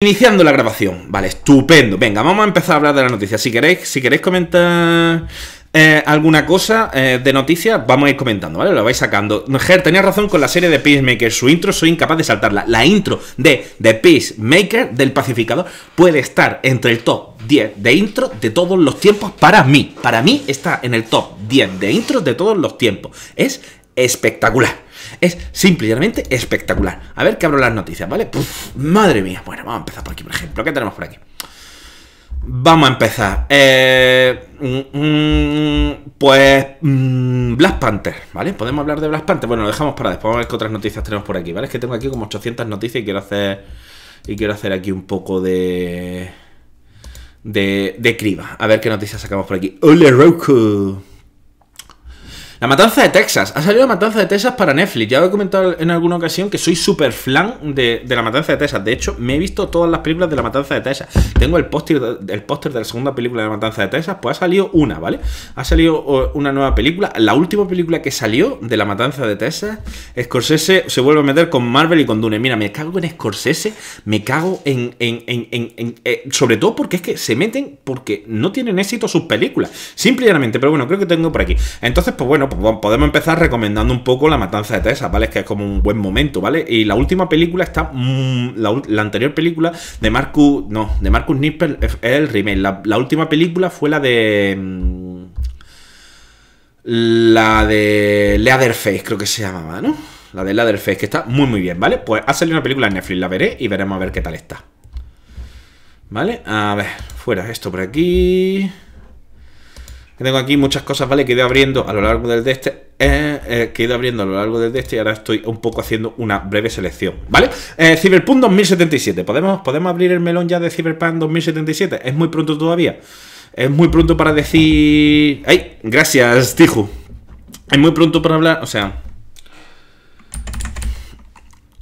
Iniciando la grabación, vale, estupendo. Venga, vamos a empezar a hablar de la noticia. Si queréis, si queréis comentar eh, alguna cosa eh, de noticias, vamos a ir comentando, ¿vale? Lo vais sacando. Ger, tenía razón con la serie de Peacemaker. Su intro soy incapaz de saltarla. La intro de The Peacemaker del pacificador puede estar entre el top 10 de intro de todos los tiempos para mí. Para mí está en el top 10 de intros de todos los tiempos. Es espectacular. Es simplemente espectacular. A ver que abro las noticias, ¿vale? madre mía. Bueno, vamos a empezar por aquí, por ejemplo. ¿Qué tenemos por aquí? Vamos a empezar. Eh, mm, mm, pues mm, Black Panther, ¿vale? Podemos hablar de Black Panther. Bueno, lo dejamos para después. Vamos a ver qué otras noticias tenemos por aquí, ¿vale? Es que tengo aquí como 800 noticias y quiero hacer y quiero hacer aquí un poco de de, de criba. A ver qué noticias sacamos por aquí. ¡Hola, Roku. La Matanza de Texas. Ha salido La Matanza de Texas para Netflix. Ya he comentado en alguna ocasión que soy súper flan de, La Matanza de Texas. De hecho, me he visto todas las películas de La Matanza de Texas. Tengo el póster de la segunda película de La Matanza de Texas. Pues ha salido una, ¿vale? Ha salido una nueva película. La última película que salió de La Matanza de Texas, Scorsese se vuelve a meter con Marvel y con Dune. Mira, me cago en Scorsese, me cago en, en, en, en eh, sobre todo porque es que se meten porque no tienen éxito sus películas. Simple y llanamente. Pero bueno, creo que tengo por aquí. Entonces, pues bueno, pues podemos empezar recomendando un poco La Matanza de Texas, ¿vale? Es que es como un buen momento, ¿vale? Y la última película está. Mm, la, anterior película de Marcus. No, de Marcus Nippel es el remake. La, última película fue la de. Mm, la de Leatherface, creo que se llamaba, ¿no? La de Leatherface, que está muy, muy bien, ¿vale? Pues ha salido una película en Netflix, la veré y veremos a ver qué tal está. ¿Vale? A ver, fuera esto por aquí que tengo aquí muchas cosas, ¿vale? Que he ido abriendo a lo largo del de este, eh, eh, que he ido abriendo a lo largo del de este y ahora estoy un poco haciendo una breve selección, ¿vale? Eh, Cyberpunk 2077, ¿Podemos, ¿podemos abrir el melón ya de Cyberpunk 2077? ¿Es muy pronto todavía? Es muy pronto para decir... ¡Ay! Gracias, Tiju. Es muy pronto para hablar, o sea...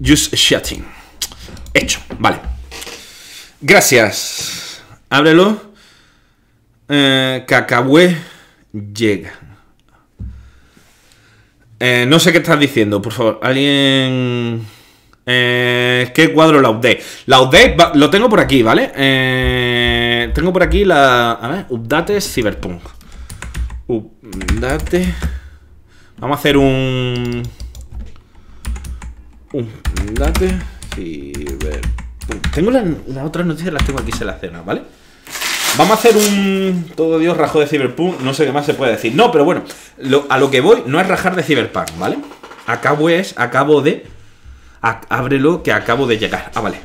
Just shutting. Hecho, vale. Gracias. Ábrelo. Eh, llega. Eh, no sé qué estás diciendo, por favor. Alguien... Eh, ¿Qué cuadro la update? La update lo tengo por aquí, ¿vale? Eh, tengo por aquí la... A ver, update Cyberpunk. Update... Vamos a hacer un... update Cyberpunk. Tengo las otras noticias, las tengo aquí la cena, ¿vale? Vamos a hacer un. Todo Dios rajo de Cyberpunk, no sé qué más se puede decir. No, pero bueno, a lo que voy no es rajar de Cyberpunk, ¿vale? Acabo es, acabo de. ábrelo, que acabo de llegar. Ah, vale.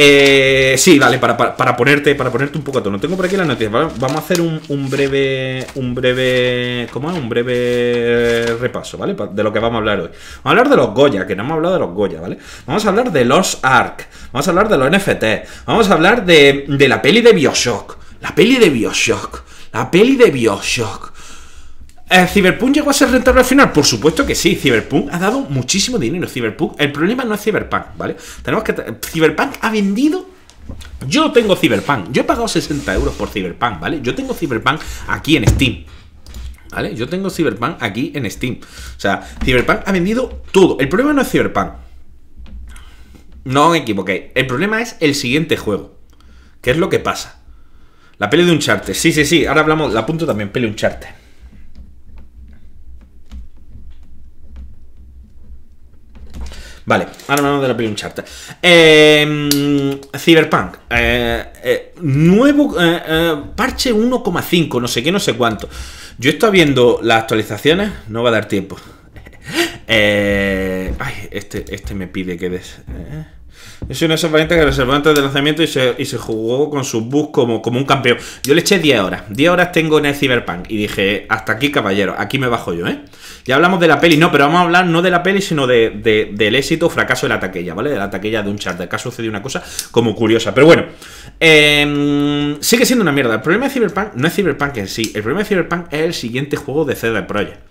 Eh, sí, vale, para, para, ponerte, para ponerte un poco a tono. Tengo por aquí la noticia Vamos a hacer un, un, breve. Un breve. ¿Cómo es? Un breve eh, repaso, ¿vale? De lo que vamos a hablar hoy. Vamos a hablar de los Goya, que no hemos hablado de los Goya, ¿vale? Vamos a hablar de los ARC. Vamos a hablar de los NFT. Vamos a hablar de, de la peli de Bioshock. La peli de Bioshock. La peli de Bioshock. Eh, ¿Cyberpunk llegó a ser rentable al final? Por supuesto que sí. Cyberpunk ha dado muchísimo dinero. Cyberpunk. El problema no es Cyberpunk, ¿vale? Tenemos que. Cyberpunk ha vendido yo tengo Cyberpunk. Yo he pagado 60 euros por Cyberpunk, ¿vale? Yo tengo Cyberpunk aquí en Steam. ¿Vale? Yo tengo Cyberpunk aquí en Steam. O sea, Cyberpunk ha vendido todo. El problema no es Cyberpunk. No me equivoqué. El problema es el siguiente juego. ¿Qué es lo que pasa? La peli de un charter. Sí, sí, sí. Ahora hablamos. La apunto también. de un charter. Vale, ahora vamos de la un charta Eh, em, Cyberpunk. Eh, eh nuevo eh, eh, parche 1,5, no sé qué, no sé cuánto. Yo estoy viendo las actualizaciones, no va a dar tiempo. ay, este, este me pide que des... Es una herramienta que reservó antes del lanzamiento y se, jugó con su bus como, un campeón. Yo le eché 10 horas. 10 horas tengo en el Cyberpunk. Y dije, hasta aquí, caballero. Aquí me bajo yo, ¿eh? Ya hablamos de la peli. No, pero vamos a hablar no de la peli, sino del éxito o fracaso de la taquilla, ¿vale? De la taquilla de un charter Acá sucedió una cosa como curiosa. Pero bueno, em, sigue siendo una mierda. El problema de Cyberpunk no es Cyberpunk en sí. El problema de Cyberpunk es el siguiente juego de CD Projekt.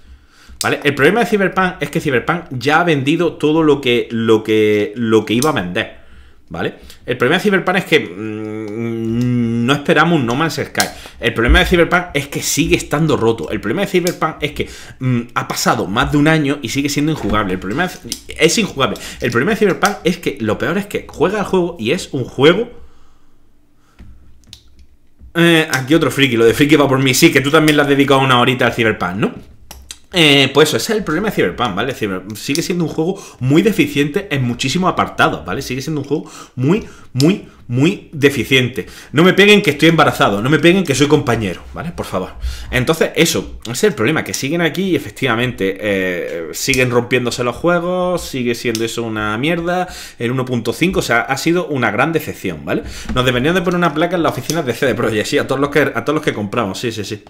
¿Vale? El problema de Cyberpunk es que Cyberpunk ya ha vendido todo lo que, lo que, lo que iba a vender. ¿Vale? El problema de Cyberpunk es que mm, no esperamos un No Man's Sky. El problema de Cyberpunk es que sigue estando roto. El problema de Cyberpunk es que mm, ha pasado más de un año y sigue siendo injugable. El problema es, injugable. El problema de Cyberpunk es que lo peor es que juega el juego y es un juego. Eh, aquí otro friki, lo de friki va por mí. Sí, que tú también le has dedicado una horita al Cyberpunk, ¿no? Eh, pues eso, ese es el problema de Cyberpunk, ¿vale? sigue siendo un juego muy deficiente en muchísimos apartados, ¿vale? Sigue siendo un juego muy, muy, muy deficiente. No me peguen que estoy embarazado, no me peguen que soy compañero, ¿vale? Por favor. Entonces, eso, ese es el problema, que siguen aquí y efectivamente eh, siguen rompiéndose los juegos, sigue siendo eso una mierda, el 1.5, o sea, ha sido una gran decepción, ¿vale? Nos deberían de poner una placa en las oficinas de CD Projekt, sí, a todos los que, a todos los que compramos, sí, sí, sí.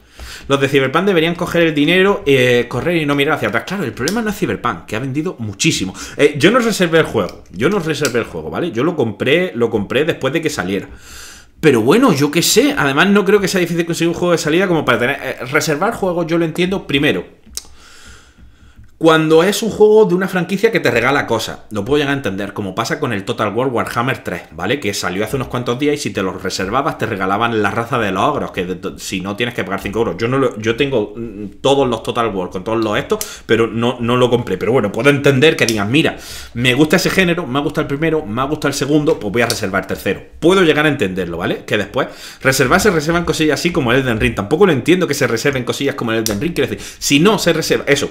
Los de Cyberpunk deberían coger el dinero, eh, correr y no mirar hacia atrás. Claro, el problema no es Cyberpunk, que ha vendido muchísimo. Eh, yo no reservé el juego, yo no reservé el juego, ¿vale? Yo lo compré, lo compré después de que saliera. Pero bueno, yo qué sé. Además, no creo que sea difícil conseguir un juego de salida como para tener. Eh, reservar juegos, yo lo entiendo primero cuando es un juego de una franquicia que te regala cosas, lo puedo llegar a entender, como pasa con el Total War Warhammer 3, ¿vale? Que salió hace unos cuantos días y si te los reservabas te regalaban la raza de los ogros, que si no tienes que pagar 5 euros. Yo no yo tengo mm, todos los Total War con todos los estos, pero no, no lo compré. Pero bueno, puedo entender que digas, mira, me gusta ese género, me ha gusta el primero, me gusta el segundo, pues voy a reservar el tercero. Puedo llegar a entenderlo, ¿vale? Que después reservar se reservan cosillas así como el Elden Ring. Tampoco lo entiendo que se reserven cosillas como el Elden Ring. Quiero decir, si no se reserva, eso,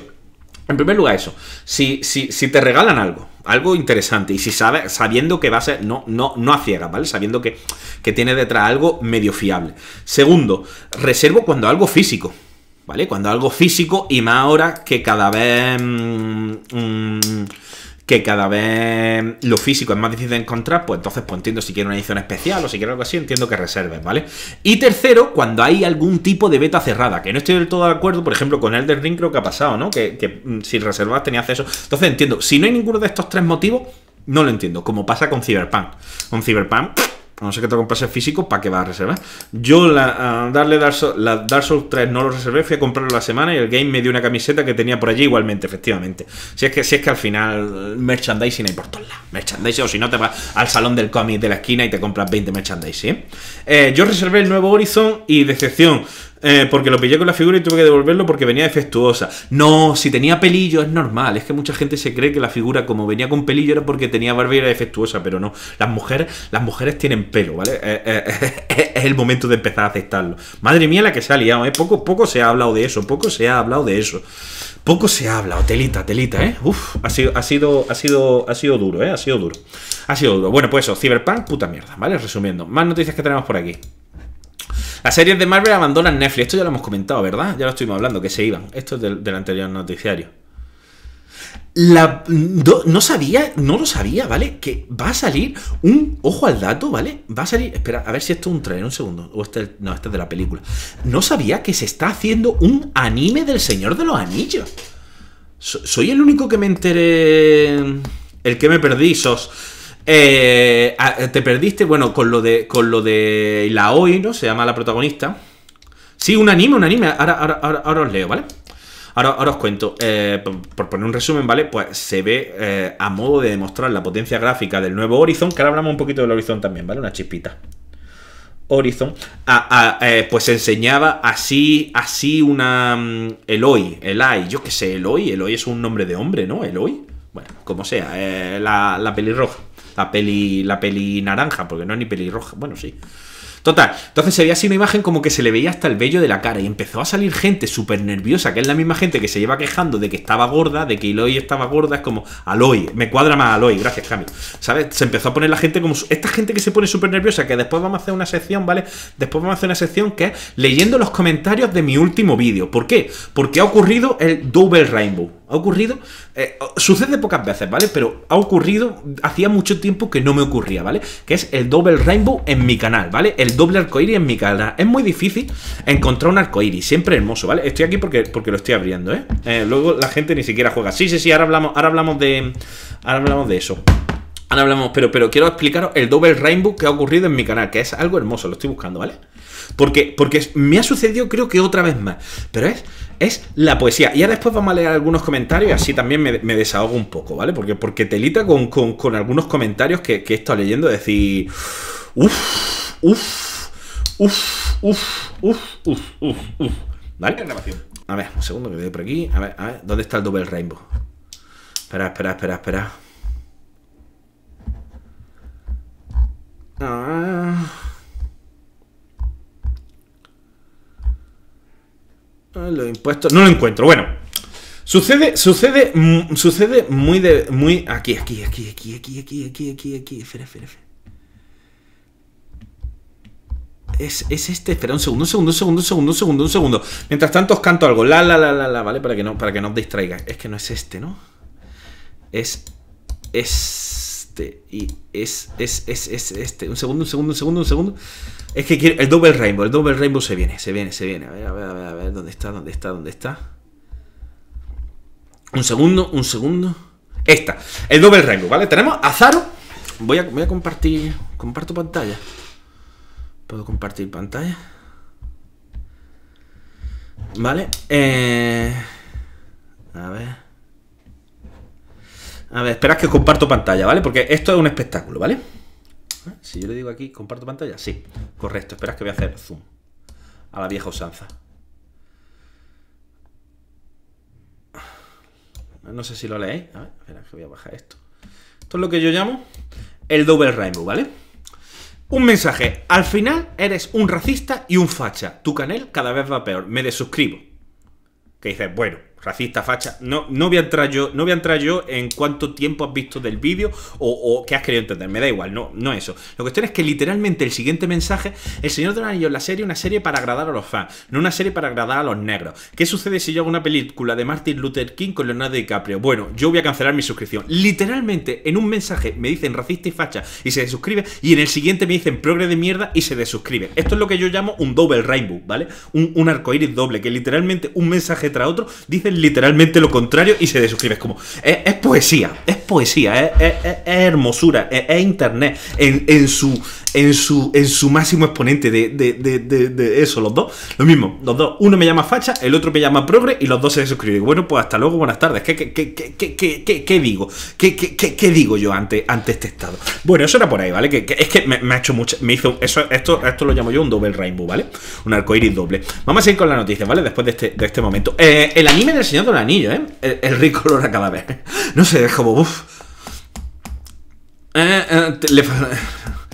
en primer lugar, eso. Si, si, si, te regalan algo, algo interesante, y si sabes, sabiendo que va a ser. No, no, no a ciegas, ¿vale? Sabiendo que, que tiene detrás algo medio fiable. Segundo, reservo cuando algo físico. ¿Vale? Cuando algo físico y más ahora que cada vez. Mm, mm, que cada vez lo físico es más difícil de encontrar, pues entonces pues entiendo si quieres una edición especial o si quiero algo así, entiendo que reserves, ¿vale? Y tercero, cuando hay algún tipo de beta cerrada, que no estoy del todo de acuerdo, por ejemplo, con Elder Ring creo que ha pasado, ¿no? Que, que mm, si reservas tenías acceso. Entonces entiendo, si no hay ninguno de estos tres motivos, no lo entiendo, como pasa con Cyberpunk. Con Cyberpunk pues no sé que te compras el físico, ¿para qué vas a reservar? Yo la, a darle Dark Souls, la Souls 3 no lo reservé, fui a comprarlo la semana y el game me dio una camiseta que tenía por allí igualmente, efectivamente. Si es que, si es que al final eh, merchandising hay por todos lados. Merchandising, o si no te vas al salón del cómic de la esquina y te compras 20 merchandising. ¿eh? Eh, yo reservé el nuevo Horizon y decepción. Eh, porque lo pillé con la figura y tuve que devolverlo porque venía defectuosa. No, si tenía pelillo es normal. Es que mucha gente se cree que la figura como venía con pelillo era porque tenía barba era defectuosa, pero no. Las mujeres, las mujeres tienen pelo, ¿vale? Eh, eh, es el momento de empezar a aceptarlo. Madre mía la que se ha liado, ¿eh? Poco, poco se ha hablado de eso, poco se ha hablado de eso. Poco se ha hablado, telita, telita, ¿eh? Uf, ha sido, ha sido, ha sido, ha sido duro, ¿eh? Ha sido duro. Ha sido duro. Bueno, pues eso, Cyberpunk, puta mierda, ¿vale? Resumiendo, más noticias que tenemos por aquí. Las series de Marvel abandonan Netflix. Esto ya lo hemos comentado, ¿verdad? Ya lo estuvimos hablando, que se iban. Esto es del, anterior noticiario. no sabía, no lo sabía, ¿vale? Que va a salir un. Ojo al dato, ¿vale? Va a salir. Espera, a ver si esto es un trailer, un segundo. O este, no, este es de la película. No sabía que se está haciendo un anime del Señor de los Anillos. soy el único que me enteré. El que me perdí, sos. Eh, te perdiste, bueno, con lo de con lo de la hoy, ¿no? Se llama la protagonista. Sí, un anime, un anime. Ahora, ahora, os leo, ¿vale? Ahora, os cuento, eh, por poner un resumen, ¿vale? Pues se ve eh, a modo de demostrar la potencia gráfica del nuevo Horizon, que ahora hablamos un poquito del Horizon también, ¿vale? Una chispita. Horizon, ah, ah, eh, pues enseñaba así, así una El hoy, el Hoy, yo qué sé, El hoy, el hoy es un nombre de hombre, ¿no? El hoy, bueno, como sea, la pelirroja la peli, la peli naranja, porque no es ni peli roja, bueno, sí. Total, entonces se veía así una imagen como que se le veía hasta el vello de la cara y empezó a salir gente súper nerviosa, que es la misma gente que se lleva quejando de que estaba gorda, de que Eloy estaba gorda, es como Aloy, me cuadra más Aloy, gracias Cami. ¿Sabes? Se empezó a poner la gente como... Esta gente que se pone súper nerviosa, que después vamos a hacer una sección, ¿vale? Después vamos a hacer una sección que es leyendo los comentarios de mi último vídeo. ¿Por qué? Porque ha ocurrido el Double Rainbow. Ha ocurrido, eh, sucede pocas veces, ¿vale? Pero ha ocurrido, hacía mucho tiempo que no me ocurría, ¿vale? Que es el doble Rainbow en mi canal, ¿vale? El doble arcoíris en mi canal. Es muy difícil encontrar un arcoíris. siempre hermoso, ¿vale? Estoy aquí porque, porque lo estoy abriendo, ¿eh? ¿eh? Luego la gente ni siquiera juega. Sí, sí, sí, ahora hablamos, ahora hablamos de. Ahora hablamos de eso. Ahora hablamos, pero, pero quiero explicaros el doble Rainbow que ha ocurrido en mi canal, que es algo hermoso, lo estoy buscando, ¿vale? Porque, porque me ha sucedido creo que otra vez más. Pero es es la poesía. Y ya después vamos a leer algunos comentarios y así también me, desahogo un poco, ¿vale? Porque, porque telita con, algunos comentarios que, que, he estado leyendo, decir, uff, uff, uff, uff, uff, uff, uff, uff. ¿Vale? A ver, un segundo que veo por aquí. A ver, a ver, ¿dónde está el Double Rainbow? Espera, espera, espera, espera. Ah. Ah, los impuestos. No lo encuentro. Bueno. Sucede, sucede, mm, sucede muy de. Muy. Aquí, aquí, aquí, aquí, aquí, aquí, aquí, aquí, aquí. Espera, espera, Es, es, este. Espera, un segundo, un segundo, un segundo, un segundo, un segundo, un segundo. Mientras tanto os canto algo. La, la, la, la, la, ¿vale? Para que no, para que no os distraigáis. Es que no es este, ¿no? Es. Es este, y es, es, es, es este. Un segundo, un segundo, un segundo, un segundo. Es que quiero. El Double Rainbow, el Double Rainbow se viene, se viene, se viene. A ver, a ver, a ver, a ver. ¿Dónde está? ¿Dónde está? ¿Dónde está? Un segundo, un segundo. Esta, el Double Rainbow, ¿vale? Tenemos a Zaro. Voy a, voy a compartir. Comparto pantalla. ¿Puedo compartir pantalla? ¿Vale? Eh, a ver. A ver, esperad que comparto pantalla, ¿vale? Porque esto es un espectáculo, ¿vale? Si yo le digo aquí, comparto pantalla, sí, correcto. Esperad que voy a hacer zoom a la vieja usanza. No sé si lo leéis. A ver, espera que voy a bajar esto. Esto es lo que yo llamo el double rainbow, ¿vale? Un mensaje. Al final eres un racista y un facha. Tu canal cada vez va peor. Me desuscribo. Que dices, bueno, racista, facha. No, no voy a entrar yo, no voy a yo en cuánto tiempo has visto del vídeo o, o qué has querido entender. Me da igual, no, no eso. que cuestión es que literalmente el siguiente mensaje, el Señor de los Anillos, la serie, una serie para agradar a los fans, no una serie para agradar a los negros. ¿Qué sucede si yo hago una película de Martin Luther King con Leonardo DiCaprio? Bueno, yo voy a cancelar mi suscripción. Literalmente, en un mensaje me dicen racista y facha y se desuscribe, y en el siguiente me dicen progre de mierda y se desuscribe. Esto es lo que yo llamo un double rainbow, ¿vale? Un, un arcoíris doble, que literalmente un mensaje tras otro dice literalmente lo contrario y se desuscribe. como, eh, es, poesía, es poesía, eh, eh, es, hermosura, es, internet. en, su, en su, en su máximo exponente de, eso, los dos. Lo mismo, los dos. Uno me llama facha, el otro me llama progre y los dos se suscriben. Bueno, pues hasta luego, buenas tardes. ¿Qué, qué, qué, qué digo? ¿Qué, digo yo ante, ante este estado? Bueno, eso era por ahí, ¿vale? Que, es que me, ha hecho mucho. esto, esto lo llamo yo un doble rainbow, ¿vale? Un arcoiris doble. Vamos a seguir con las noticias, ¿vale? Después de este, este momento. Eh, el anime del Señor del Anillo, ¿eh? El, rico a cada vez. No sé, es como. Uf. Eh, eh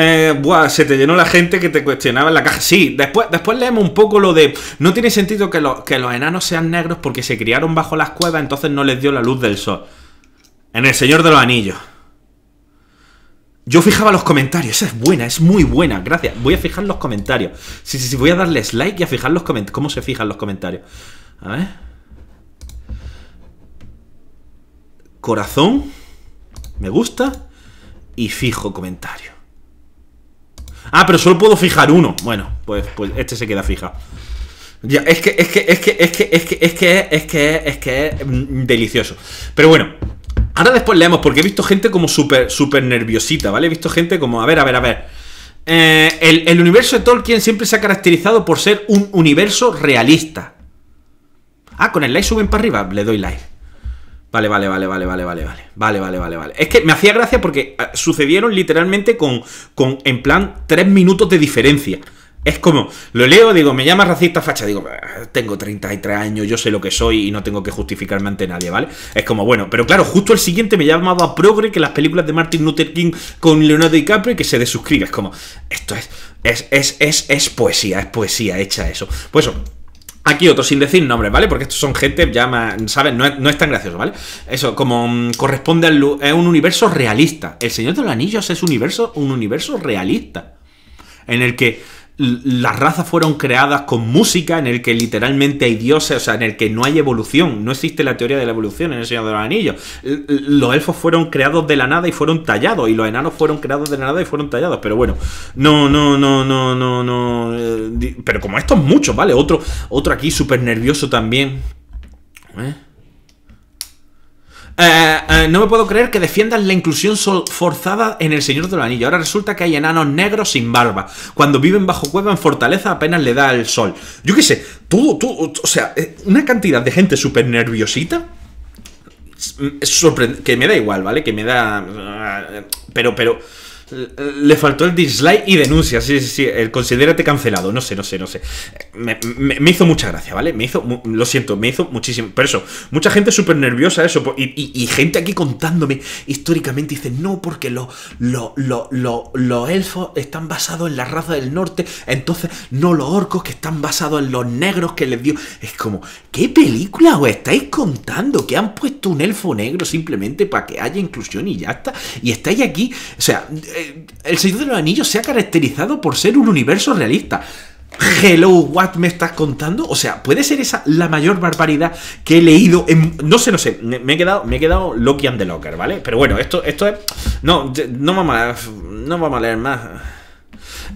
Eh, se te llenó la gente que te cuestionaba en la caja. Sí, después, después leemos un poco lo de. No tiene sentido que, que los enanos sean negros porque se criaron bajo las cuevas, entonces no les dio la luz del sol. En El Señor de los Anillos. Yo fijaba los comentarios, esa es buena, es muy buena, gracias. Voy a fijar los comentarios. Sí, sí, sí, voy a darles like y a fijar los comentarios. ¿Cómo se fijan los comentarios? A ver. Corazón, me gusta y fijo comentario. Ah, pero solo puedo fijar uno. Bueno, pues, pues este se queda fija. Ya, es que, es que, es que, es que, es que, es que, es que, es que es mm, delicioso. Pero bueno, ahora después leemos, porque he visto gente como súper, súper nerviosita, ¿vale? He visto gente como, a ver, a ver, a ver. Eh, el, el universo de Tolkien siempre se ha caracterizado por ser un universo realista. Ah, con el like suben para arriba, le doy like. Vale, vale, vale, vale, vale, vale, vale, vale, vale, vale, vale. Es que me hacía gracia porque eh, sucedieron literalmente con, con en plan, tres minutos de diferencia. Es como, lo leo, digo, me llama racista facha, digo, ah, tengo 33 años, yo sé lo que soy y no tengo que justificarme ante nadie, ¿vale? Es como, bueno, pero claro, justo el siguiente me llamaba progre que las películas de Martin Luther King con Leonardo DiCaprio y que se desuscribe. Es como, esto es, es, es, es, es poesía, es poesía hecha eso. Pues eso, Aquí otro, sin decir nombres, ¿vale? Porque estos son gente, ya más, ¿sabes? No es, tan gracioso, ¿vale? Eso, como mm, corresponde al... Es un universo realista. El Señor de los Anillos es universo, un universo realista. En el que las razas fueron creadas con música en el que literalmente hay dioses, o sea, en el que no hay evolución, no existe la teoría de la evolución en el Señor de los Anillos. Los elfos fueron creados de la nada y fueron tallados, y los enanos fueron creados de la nada y fueron tallados, pero bueno, no, no, no, no, no, no. Eh, pero como estos muchos, ¿vale? Otro, otro aquí súper nervioso también. ¿Eh? Eh, eh, no me puedo creer que defiendan la inclusión forzada en El Señor del Anillo. Ahora resulta que hay enanos negros sin barba. Cuando viven bajo cueva en fortaleza apenas le da el sol. Yo qué sé, Tú, tú... o sea, eh, una cantidad de gente súper nerviosita. Mm, que me da igual, ¿vale? Que me da... Pero, pero... Le faltó el dislike y denuncia. Sí, sí, sí. El considérate cancelado. No sé, no sé, no sé. Me, hizo mucha gracia, ¿vale? Me hizo. Lo siento, me hizo muchísimo. Pero eso, mucha gente súper nerviosa, eso. Y, gente aquí contándome históricamente. Dice, no, porque los elfos están basados en la raza del norte. Entonces, no los orcos que están basados en los negros que les dio. Es como, ¿qué película os estáis contando? Que han puesto un elfo negro simplemente para que haya inclusión y ya está. Y estáis aquí. O sea eh, el Señor de los Anillos se ha caracterizado por ser un universo realista. Hello, what me estás contando? O sea, ¿puede ser esa la mayor barbaridad que he leído en... No sé, no sé, me, he quedado, me he quedado Loki and the Locker, ¿vale? Pero bueno, esto, esto es... No, no vamos a, no vamos a leer más.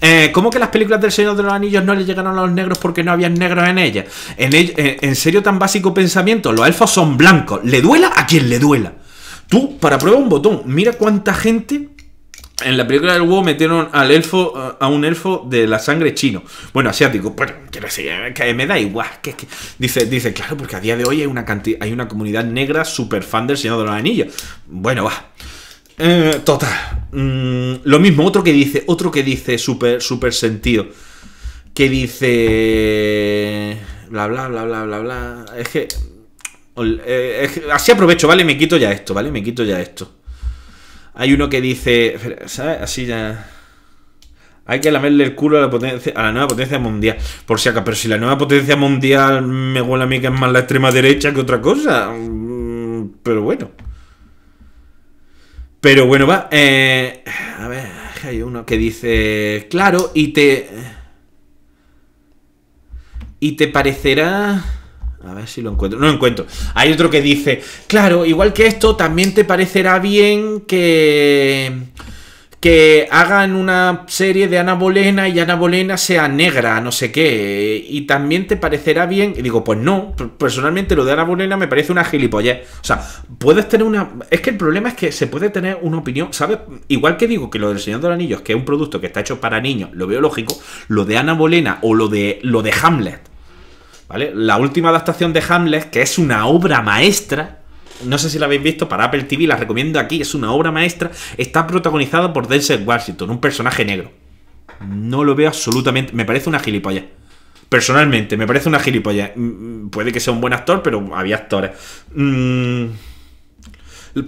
Eh, ¿Cómo que las películas del Señor de los Anillos no le llegaron a los negros porque no habían negros en ellas? En, eh, en serio, tan básico pensamiento, los elfos son blancos. Le duela a quien le duela. Tú, para prueba un botón, mira cuánta gente en la película del WoW metieron al elfo, a un elfo de la sangre chino. Bueno, asiático. Bueno, quiero decir, que me da igual. Que, Dice, dice, claro, porque a día de hoy hay una, hay una comunidad negra super fan del Señor de los Anillos. Bueno, va. Eh, total. Mm, lo mismo, otro que dice, otro que dice super, super sentido. Que dice... Bla, bla, bla, bla, bla, bla. es que eh, así aprovecho, ¿vale? Me quito ya esto, ¿vale? Me quito ya esto. Hay uno que dice. ¿Sabes? Así ya. Hay que lamerle el culo a la, a la nueva potencia mundial. Por si acaso, pero si la nueva potencia mundial me huele a mí que es más la extrema derecha que otra cosa. Mm, pero bueno. Pero bueno, va. Eh, a ver, hay uno que dice. Claro, y te. Y te parecerá. A ver si lo encuentro. No lo encuentro. Hay otro que dice, claro, igual que esto, también te parecerá bien que que hagan una serie de Ana Bolena y Ana Bolena sea negra, no sé qué, y también te parecerá bien. Y digo, pues no, personalmente lo de Ana Bolena me parece una gilipollez. O sea, puedes tener una. Es que el problema es que se puede tener una opinión, ¿sabes? Igual que digo que lo del Señor de los Anillos, que es un producto que está hecho para niños, lo veo lógico, lo de Ana Bolena o lo de, lo de Hamlet la última adaptación de Hamlet, que es una obra maestra, no sé si la habéis visto para Apple TV, la recomiendo aquí, es una obra maestra, está protagonizada por Denzel Washington, un personaje negro. No lo veo absolutamente, me parece una gilipollas. Personalmente, me parece una gilipollas. Mm, mm, puede que sea un buen actor, pero había actores. Mmm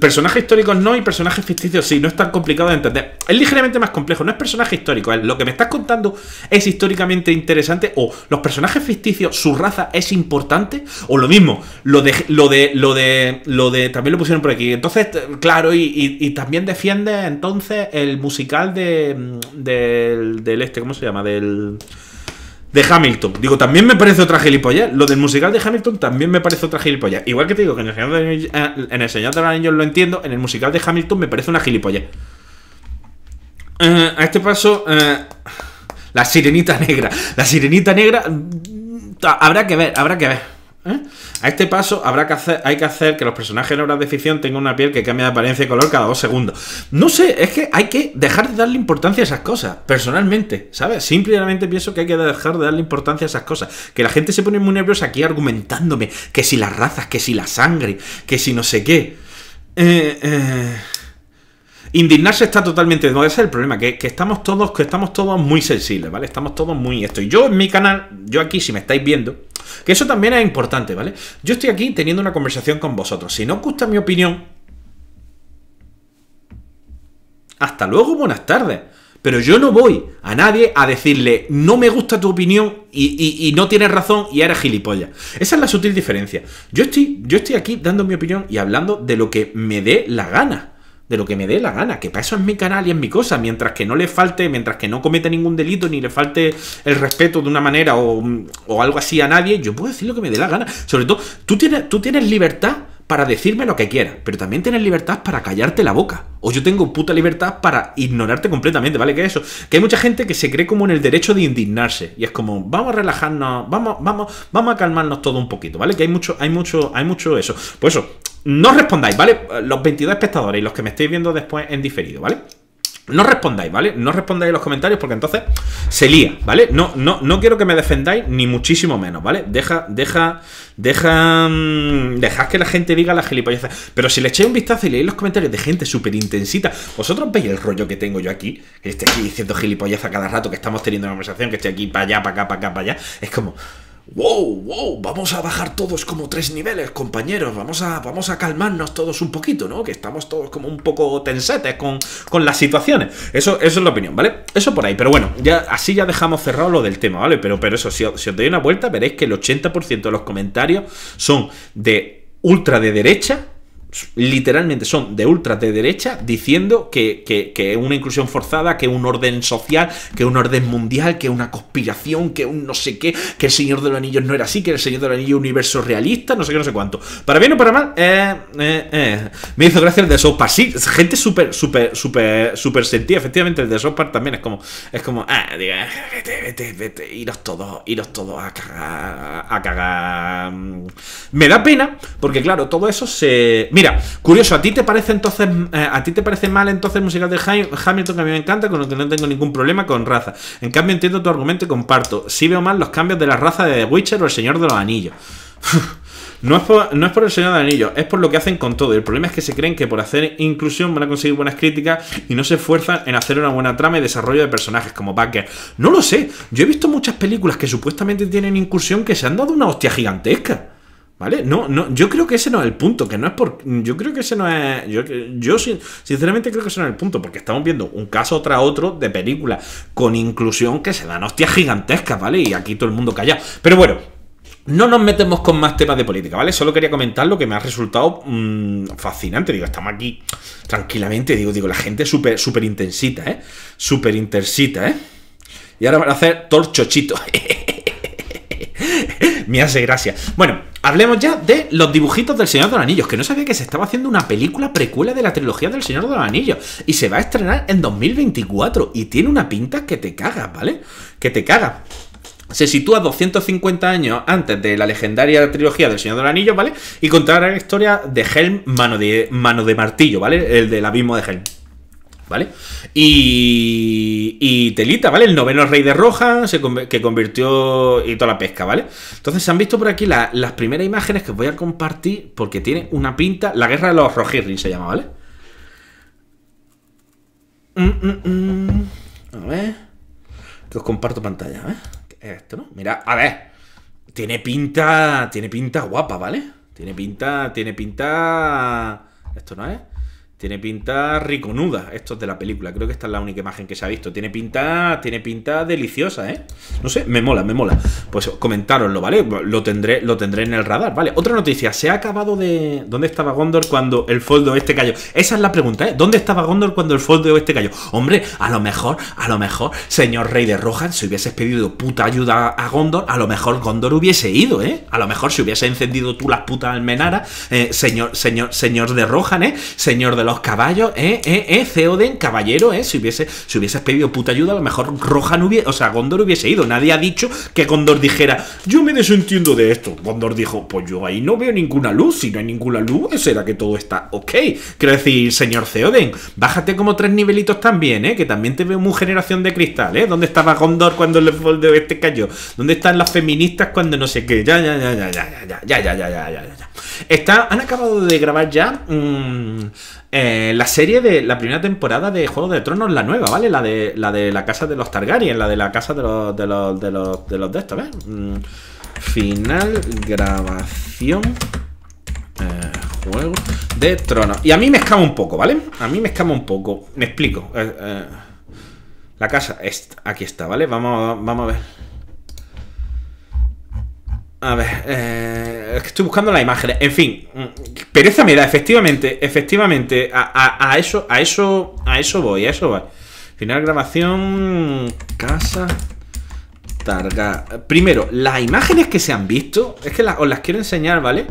Personajes históricos no y personajes ficticios sí, no es tan complicado de entender. Es ligeramente más complejo, no es personaje histórico. ¿eh? lo que me estás contando es históricamente interesante o los personajes ficticios, su raza es importante o lo mismo, lo de, lo de, lo de, lo de, también lo pusieron por aquí. Entonces, claro, y, también defiende entonces el musical de, del, del este, ¿cómo se llama? Del de Hamilton. Digo, también me parece otra gilipollas. Lo del musical de Hamilton también me parece otra gilipollas. Igual que te digo que en el Señor de, eh, en el Señor de los Anillos lo entiendo, en el musical de Hamilton me parece una gilipollas. Eh, a este paso, eh, la sirenita negra. La sirenita negra. Mm, habrá que ver, habrá que ver. ¿Eh? A este paso habrá que hacer, hay que hacer que los personajes en obras de ficción tengan una piel que cambie de apariencia y color cada dos segundos. No sé, es que hay que dejar de darle importancia a esas cosas, personalmente, ¿sabes? Simplemente pienso que hay que dejar de darle importancia a esas cosas. Que la gente se pone muy nerviosa aquí argumentándome que si las razas, que si la sangre, que si no sé qué. Eh, eh, indignarse está totalmente. No, ese es el problema, que, estamos todos, que estamos todos muy sensibles, ¿vale? Estamos todos muy esto. yo en mi canal, yo aquí, si me estáis viendo que eso también es importante, ¿vale? Yo estoy aquí teniendo una conversación con vosotros. Si no os gusta mi opinión, hasta luego, buenas tardes. Pero yo no voy a nadie a decirle, no me gusta tu opinión y, no tienes razón y eres gilipollas. Esa es la sutil diferencia. Yo estoy, yo estoy aquí dando mi opinión y hablando de lo que me dé la gana de lo que me dé la gana, que para eso es mi canal y es mi cosa, mientras que no le falte, mientras que no cometa ningún delito ni le falte el respeto de una manera o, algo así a nadie, yo puedo decir lo que me dé la gana. Sobre todo, tú tienes, tú tienes libertad para decirme lo que quieras, pero también tienes libertad para callarte la boca. O yo tengo puta libertad para ignorarte completamente, ¿vale? Que eso. Que hay mucha gente que se cree como en el derecho de indignarse. Y es como, vamos a relajarnos, vamos, vamos, vamos a calmarnos todo un poquito, ¿vale? Que hay mucho, hay mucho, hay mucho eso. Pues eso, no respondáis, ¿vale? Los 22 espectadores y los que me estéis viendo después en diferido, ¿vale? No respondáis, ¿vale? No respondáis en los comentarios porque entonces se lía, ¿vale? No, no, no quiero que me defendáis ni muchísimo menos, ¿vale? Deja, deja, deja, mm, dejad que la gente diga la gilipolleces. Pero si le echáis un vistazo y leéis los comentarios de gente súper intensita, vosotros veis el rollo que tengo yo aquí, que estoy aquí diciendo gilipolleces cada rato, que estamos teniendo una conversación, que estoy aquí para allá, para acá, para acá, para allá. Es como, wow, wow, vamos a bajar todos como tres niveles, compañeros, vamos a, vamos a calmarnos todos un poquito, ¿no? Que estamos todos como un poco tensetes con, con las situaciones. Eso, eso es la opinión, ¿vale? Eso por ahí, pero bueno, ya, así ya dejamos cerrado lo del tema, ¿vale? Pero, pero eso, si, si os doy una vuelta, veréis que el 80% de los comentarios son de ultra de derecha literalmente son de ultra de derecha diciendo que, que, una inclusión forzada, que un orden social, que un orden mundial, que una conspiración, que un no sé qué, que el Señor de los Anillos no era así, que el Señor de los Anillos universo realista, no sé qué, no sé cuánto. Para bien o para mal, eh, eh, eh. me hizo gracia el de Sopar Sí, gente súper, súper, súper, súper sentida. Efectivamente, el de Sopar también es como, es como, ah, diga, ah, vete, vete, vete, iros todos, iros todos a cagar, a cagar. Mm, me da pena, porque claro, todo eso se... Mira, Mira, curioso, ¿a ti te parece entonces, eh, a ti te parece mal entonces el musical de Hamilton que a mí me encanta, con lo que no tengo ningún problema con raza? En cambio entiendo tu argumento y comparto. Sí veo mal los cambios de la raza de The Witcher o El Señor de los Anillos. No es, por, el Señor de los Anillos, es por lo que hacen con todo. El problema es que se creen que por hacer inclusión van a conseguir buenas críticas y no se esfuerzan en hacer una buena trama y desarrollo de personajes como Packer. No lo sé, yo he visto muchas películas que supuestamente tienen inclusión que se han dado una hostia gigantesca. ¿Vale? No, no, yo creo que ese no es el punto, que no es por. Yo creo que ese no es. Yo, yo sinceramente creo que ese no es el punto, porque estamos viendo un caso tras otro de película con inclusión que se dan hostias gigantescas, ¿vale? Y aquí todo el mundo calla Pero bueno, no nos metemos con más temas de política, ¿vale? Solo quería comentar lo que me ha resultado mm, fascinante. Digo, estamos aquí tranquilamente. Digo, digo, la gente súper, súper intensita, ¿eh? Súper intensita, ¿eh? Y ahora van a hacer torchochito. me hace gracia. Bueno, Hablemos ya de los dibujitos del Señor de los Anillos, que no sabía que se estaba haciendo una película precuela de la trilogía del Señor de los Anillos y se va a estrenar en 2024 y tiene una pinta que te caga, ¿vale? Que te caga. Se sitúa 250 años antes de la legendaria trilogía del Señor de los Anillos, ¿vale? Y contará la historia de Helm, mano de, mano de martillo, ¿vale? El del abismo de Helm. ¿Vale? Y, y Telita, ¿vale? El noveno rey de Roja que convirtió y toda la pesca, ¿vale? Entonces se han visto por aquí las primeras imágenes que voy a compartir porque tiene una pinta. La guerra de los rojirri se llama, ¿vale? Mm, mm, mm. A ver. Que os comparto pantalla, ¿eh? esto, no? Mira, a ver. Tiene pinta. Tiene pinta guapa, ¿vale? Tiene pinta. Tiene pinta. Esto no es. Tiene pinta riconuda, estos de la película. Creo que esta es la única imagen que se ha visto. Tiene pinta, tiene pinta deliciosa, ¿eh? No sé, me mola, me mola. Pues comentároslo, ¿vale? Lo tendré, lo tendré en el radar, ¿vale? Otra noticia, se ha acabado de... ¿Dónde estaba Gondor cuando el foldo este cayó? Esa es la pregunta, ¿eh? ¿Dónde estaba Gondor cuando el foldo este cayó? Hombre, a lo mejor, a lo mejor, señor rey de Rohan, si hubieses pedido puta ayuda a Gondor, a lo mejor Gondor hubiese ido, ¿eh? A lo mejor si hubiese encendido tú las putas almenaras, eh, señor, señor, señor de Rohan, ¿eh? Señor de los caballos, eh, eh, eh, Theoden, caballero, eh. Si, hubiese, si hubieses pedido puta ayuda, a lo mejor no hubiese, o sea, Gondor hubiese ido. Nadie ha dicho que Gondor dijera, yo me desentiendo de esto. Gondor dijo, pues yo ahí no veo ninguna luz. Si no hay ninguna luz, será que todo está ok. Quiero decir, señor Ceoden, bájate como tres nivelitos también, eh, que también te veo muy generación de cristal, eh. ¿Dónde estaba Gondor cuando el de este cayó? ¿Dónde están las feministas cuando no sé qué? Ya, Ya, ya, ya, ya, ya, ya, ya, ya, ya, ya, ya. Está, han acabado de grabar ya mm, eh, la serie de la primera temporada de Juego de Tronos, la nueva, ¿vale? La de la, de la casa de los Targaryen, la de la casa de los de los de estos, ¿ves? Mm, final grabación. Eh, juego de tronos. Y a mí me escama un poco, ¿vale? A mí me escama un poco. Me explico. Eh, la casa, aquí está, ¿vale? Vamos, vamos a ver. A ver, eh, es que estoy buscando las imágenes. En fin, pereza me efectivamente, efectivamente, a, eso, a eso, a eso voy, a eso voy. Final grabación, casa, targa. Primero, las imágenes que se han visto, es que las, os las quiero enseñar, ¿vale?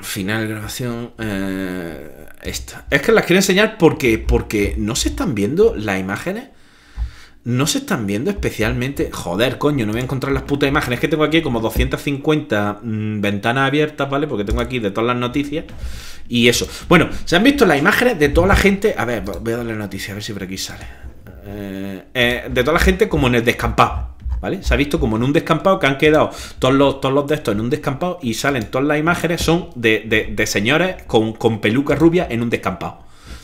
Final grabación, eh, esta. Es que las quiero enseñar porque, porque no se están viendo las imágenes no se están viendo especialmente. Joder, coño, no voy a encontrar las putas imágenes. que tengo aquí como 250 mm, ventanas abiertas, ¿vale? Porque tengo aquí de todas las noticias. Y eso. Bueno, se han visto las imágenes de toda la gente. A ver, voy a darle noticias, a ver si por aquí sale. Eh, eh, de toda la gente como en el descampado. ¿Vale? Se ha visto como en un descampado que han quedado todos los, todos los de estos en un descampado y salen todas las imágenes, son de, señores con, con peluca rubia en un descampado.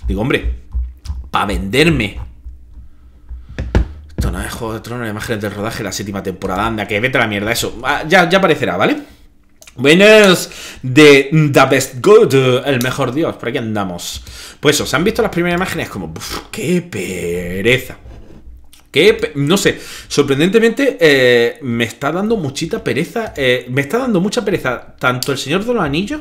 Digo, hombre, para venderme no, ¿no? Juego de Tronos, imágenes del rodaje, la séptima temporada, anda, que vete a la mierda, eso. Ah, ya, ya aparecerá, ¿vale? Buenos de The Best Good, el mejor Dios, por aquí andamos. Pues eso se han visto las primeras imágenes como, que qué pereza no sé, sorprendentemente eh, me está dando muchita pereza. Eh, me está dando mucha pereza tanto El Señor de los Anillos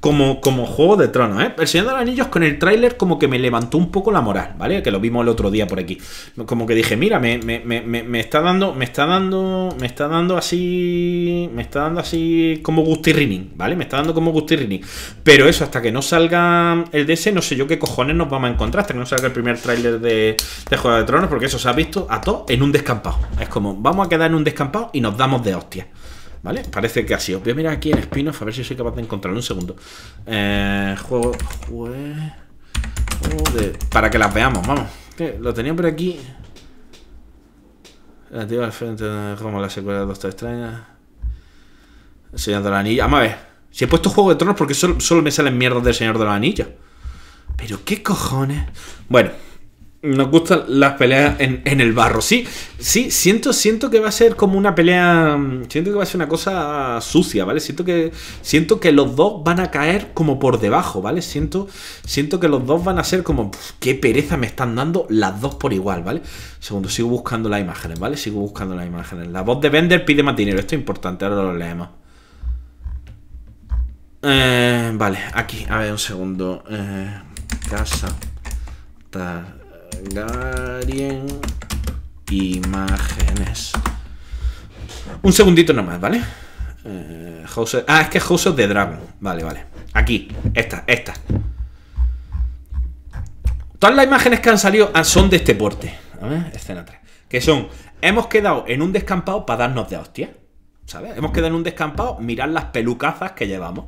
como, como Juego de Tronos. ¿eh? El Señor de los Anillos con el tráiler como que me levantó un poco la moral, ¿vale? Que lo vimos el otro día por aquí. Como que dije, mira, me, está dando, me está dando, me está dando así, me está dando así como rinning ¿vale? Me está dando como rinning Pero eso, hasta que no salga el DS, no sé yo qué cojones nos vamos a encontrar, hasta que no salga el primer tráiler de Juego de Tronos, porque eso se ha visto a todos en un descampado. Es como, vamos a quedar en un descampado y nos damos de hostia ¿Vale? Parece que ha sido. Voy a mirar aquí en Spinoff, a ver si soy capaz de encontrar un segundo. Eh, juego, juego, de, para que las veamos, vamos. Lo tenía por aquí. Relativo al frente como la secuela de Doctor Extraña. El Señor de la Anilla. Vamos a ver. Si he puesto Juego de Tronos porque solo, me salen mierdas del Señor de la Anilla. Pero qué cojones. Bueno nos gustan las peleas en, el barro. Sí, sí, siento, siento que va a ser como una pelea. Mm, siento que va a ser una cosa sucia, ¿vale? Siento que. Siento que los dos van a caer como por debajo, ¿vale? Siento. Siento que los dos van a ser como. qué pereza me están dando las dos por igual, ¿vale? Segundo, sigo buscando las imágenes, ¿vale? Sigo buscando las imágenes. La voz de Bender pide más dinero. Esto es importante, ahora lo leemos. Eh, vale, aquí, a ver, un segundo. Eh, casa. Darien imágenes. Un segundito nomás, ¿vale? Eh, ah, es que es House of Dragon. Vale, vale. Aquí, esta, esta. Todas las imágenes que han salido ah, son de este porte. A ver, escena 3. Que son, hemos quedado en un descampado para darnos de hostia. ¿Sabes? Hemos quedado en un descampado, mirar las pelucazas que llevamos.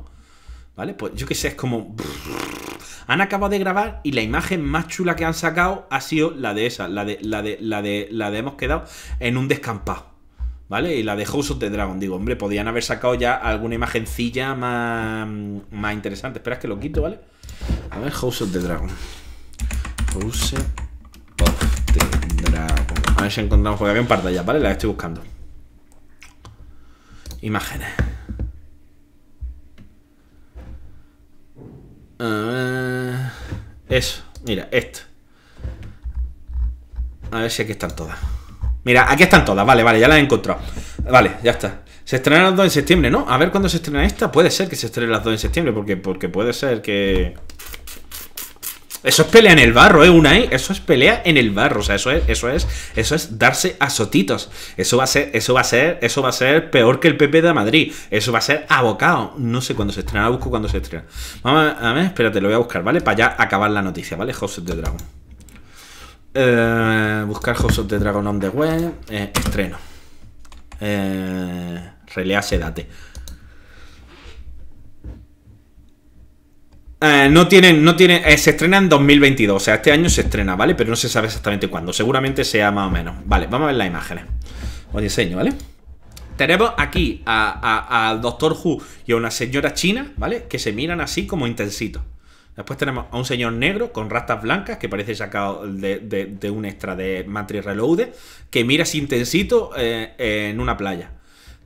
¿Vale? Pues yo que sé, es como... Han acabado de grabar y la imagen más chula que han sacado ha sido la de esa, la de, la de, la de, la de hemos quedado en un descampado. ¿Vale? Y la de House of the Dragon. Digo, hombre, podían haber sacado ya alguna imagencilla más, más interesante. Espera, es que lo quito, ¿vale? A ver, House of the Dragon. House of the Dragon. A ver si encontramos. Porque había en pantalla, ¿vale? La estoy buscando. Imágenes. Ah, eso, mira, esto. A ver si aquí están todas. Mira, aquí están todas, vale, vale, ya las he encontrado. Vale, ya está. Se estrenan las dos en septiembre, ¿no? A ver cuándo se estrena esta. Puede ser que se estrenen las dos en septiembre, porque, porque puede ser que... Eso es pelea en el barro, ¿eh, Unai? ¿eh? Eso es pelea en el barro. O sea, eso es, eso es, eso es darse a sotitos. Eso va a ser, eso va a ser, eso va a ser peor que el PP de Madrid. Eso va a ser abocado. No sé cuándo se estrena, busco cuándo se estrena. Vamos a ver, espérate, lo voy a buscar, ¿vale? Para ya acabar la noticia, ¿vale? Joseph de the Dragon. Eh, buscar Joseph de the Dragon on the web. Eh, estreno. Eh, Date sedate. Eh, no tienen, no tienen, eh, se estrena en 2022, o sea, este año se estrena, ¿vale? Pero no se sabe exactamente cuándo, seguramente sea más o menos. Vale, vamos a ver las imágenes. Os diseño, ¿vale? Tenemos aquí al Doctor Who y a una señora china, ¿vale? Que se miran así como intensito. Después tenemos a un señor negro con rastas blancas que parece sacado de, un extra de Matrix Reloaded que mira así intensito eh, en una playa.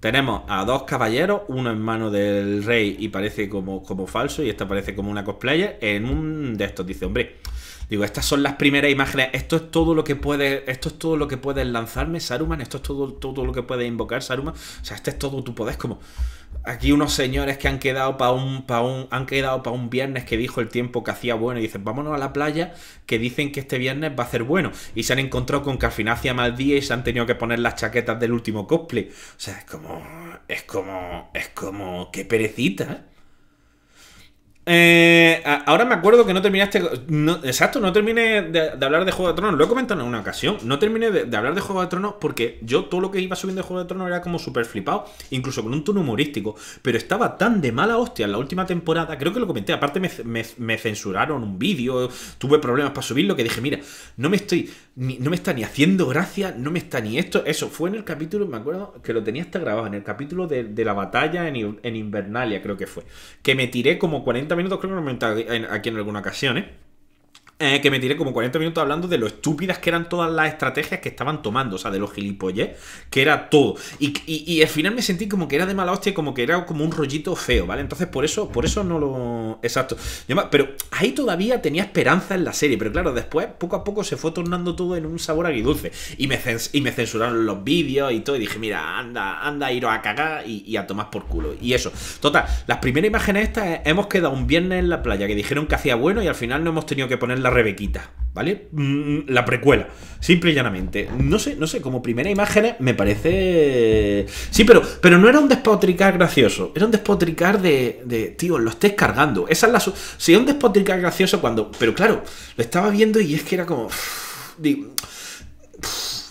Tenemos a dos caballeros, uno en mano del rey y parece como, como falso, y esta parece como una cosplayer, en un de estos, dice, hombre, digo, estas son las primeras imágenes, esto es todo lo que puede, esto es todo lo que puedes lanzarme, Saruman, esto es todo, todo lo que puedes invocar, Saruman, o sea, este es todo tu poder, como aquí unos señores que han quedado para un, pa un, han quedado para un viernes que dijo el tiempo que hacía bueno y dicen, vámonos a la playa, que dicen que este viernes va a ser bueno. Y se han encontrado con que al final mal día y se han tenido que poner las chaquetas del último cosplay. O sea, es como, es como, es como, qué perecita, ¿eh? Eh, ahora me acuerdo que no terminaste. exacto, no terminé de, hablar de Juego de Tronos. Lo he comentado en una ocasión. No terminé de, hablar de Juego de Tronos porque yo todo lo que iba subiendo de Juego de Tronos era como súper flipado, incluso con un tono humorístico. Pero estaba tan de mala hostia en la última temporada. Creo que lo comenté. Aparte, me, censuraron un vídeo. Tuve problemas para subirlo. Que dije, mira, no me estoy. no me está ni haciendo gracia. No me está ni esto. Eso fue en el capítulo. Me acuerdo que lo tenía hasta grabado. En el capítulo de, la batalla en, en Invernalia, creo que fue. Que me tiré como 40 también minutos creo que lo aquí en alguna ocasión, ¿eh? Eh, que me tiré como 40 minutos hablando de lo estúpidas que eran todas las estrategias que estaban tomando, o sea, de los gilipollas que era todo. Y, al final me sentí como que era de mala hostia, como que era como un rollito feo, ¿vale? Entonces por eso, por eso no lo. Exacto. Pero ahí todavía tenía esperanza en la serie, pero claro, después poco a poco se fue tornando todo en un sabor aguidulce, Y me, y me censuraron los vídeos y todo, y dije, mira, anda, anda, iros a cagar y, y a tomar por culo. Y eso. Total, las primeras imágenes estas eh, hemos quedado un viernes en la playa, que dijeron que hacía bueno y al final no hemos tenido que poner Rebequita, ¿vale? Mm, la precuela, simple y llanamente. No sé, no sé, como primera imagen me parece... Sí, pero, pero no era un despotricar gracioso, era un despotricar de, tío, lo estés cargando. Esa es la... si Sí, un despotricar gracioso cuando... Pero claro, lo estaba viendo y es que era como...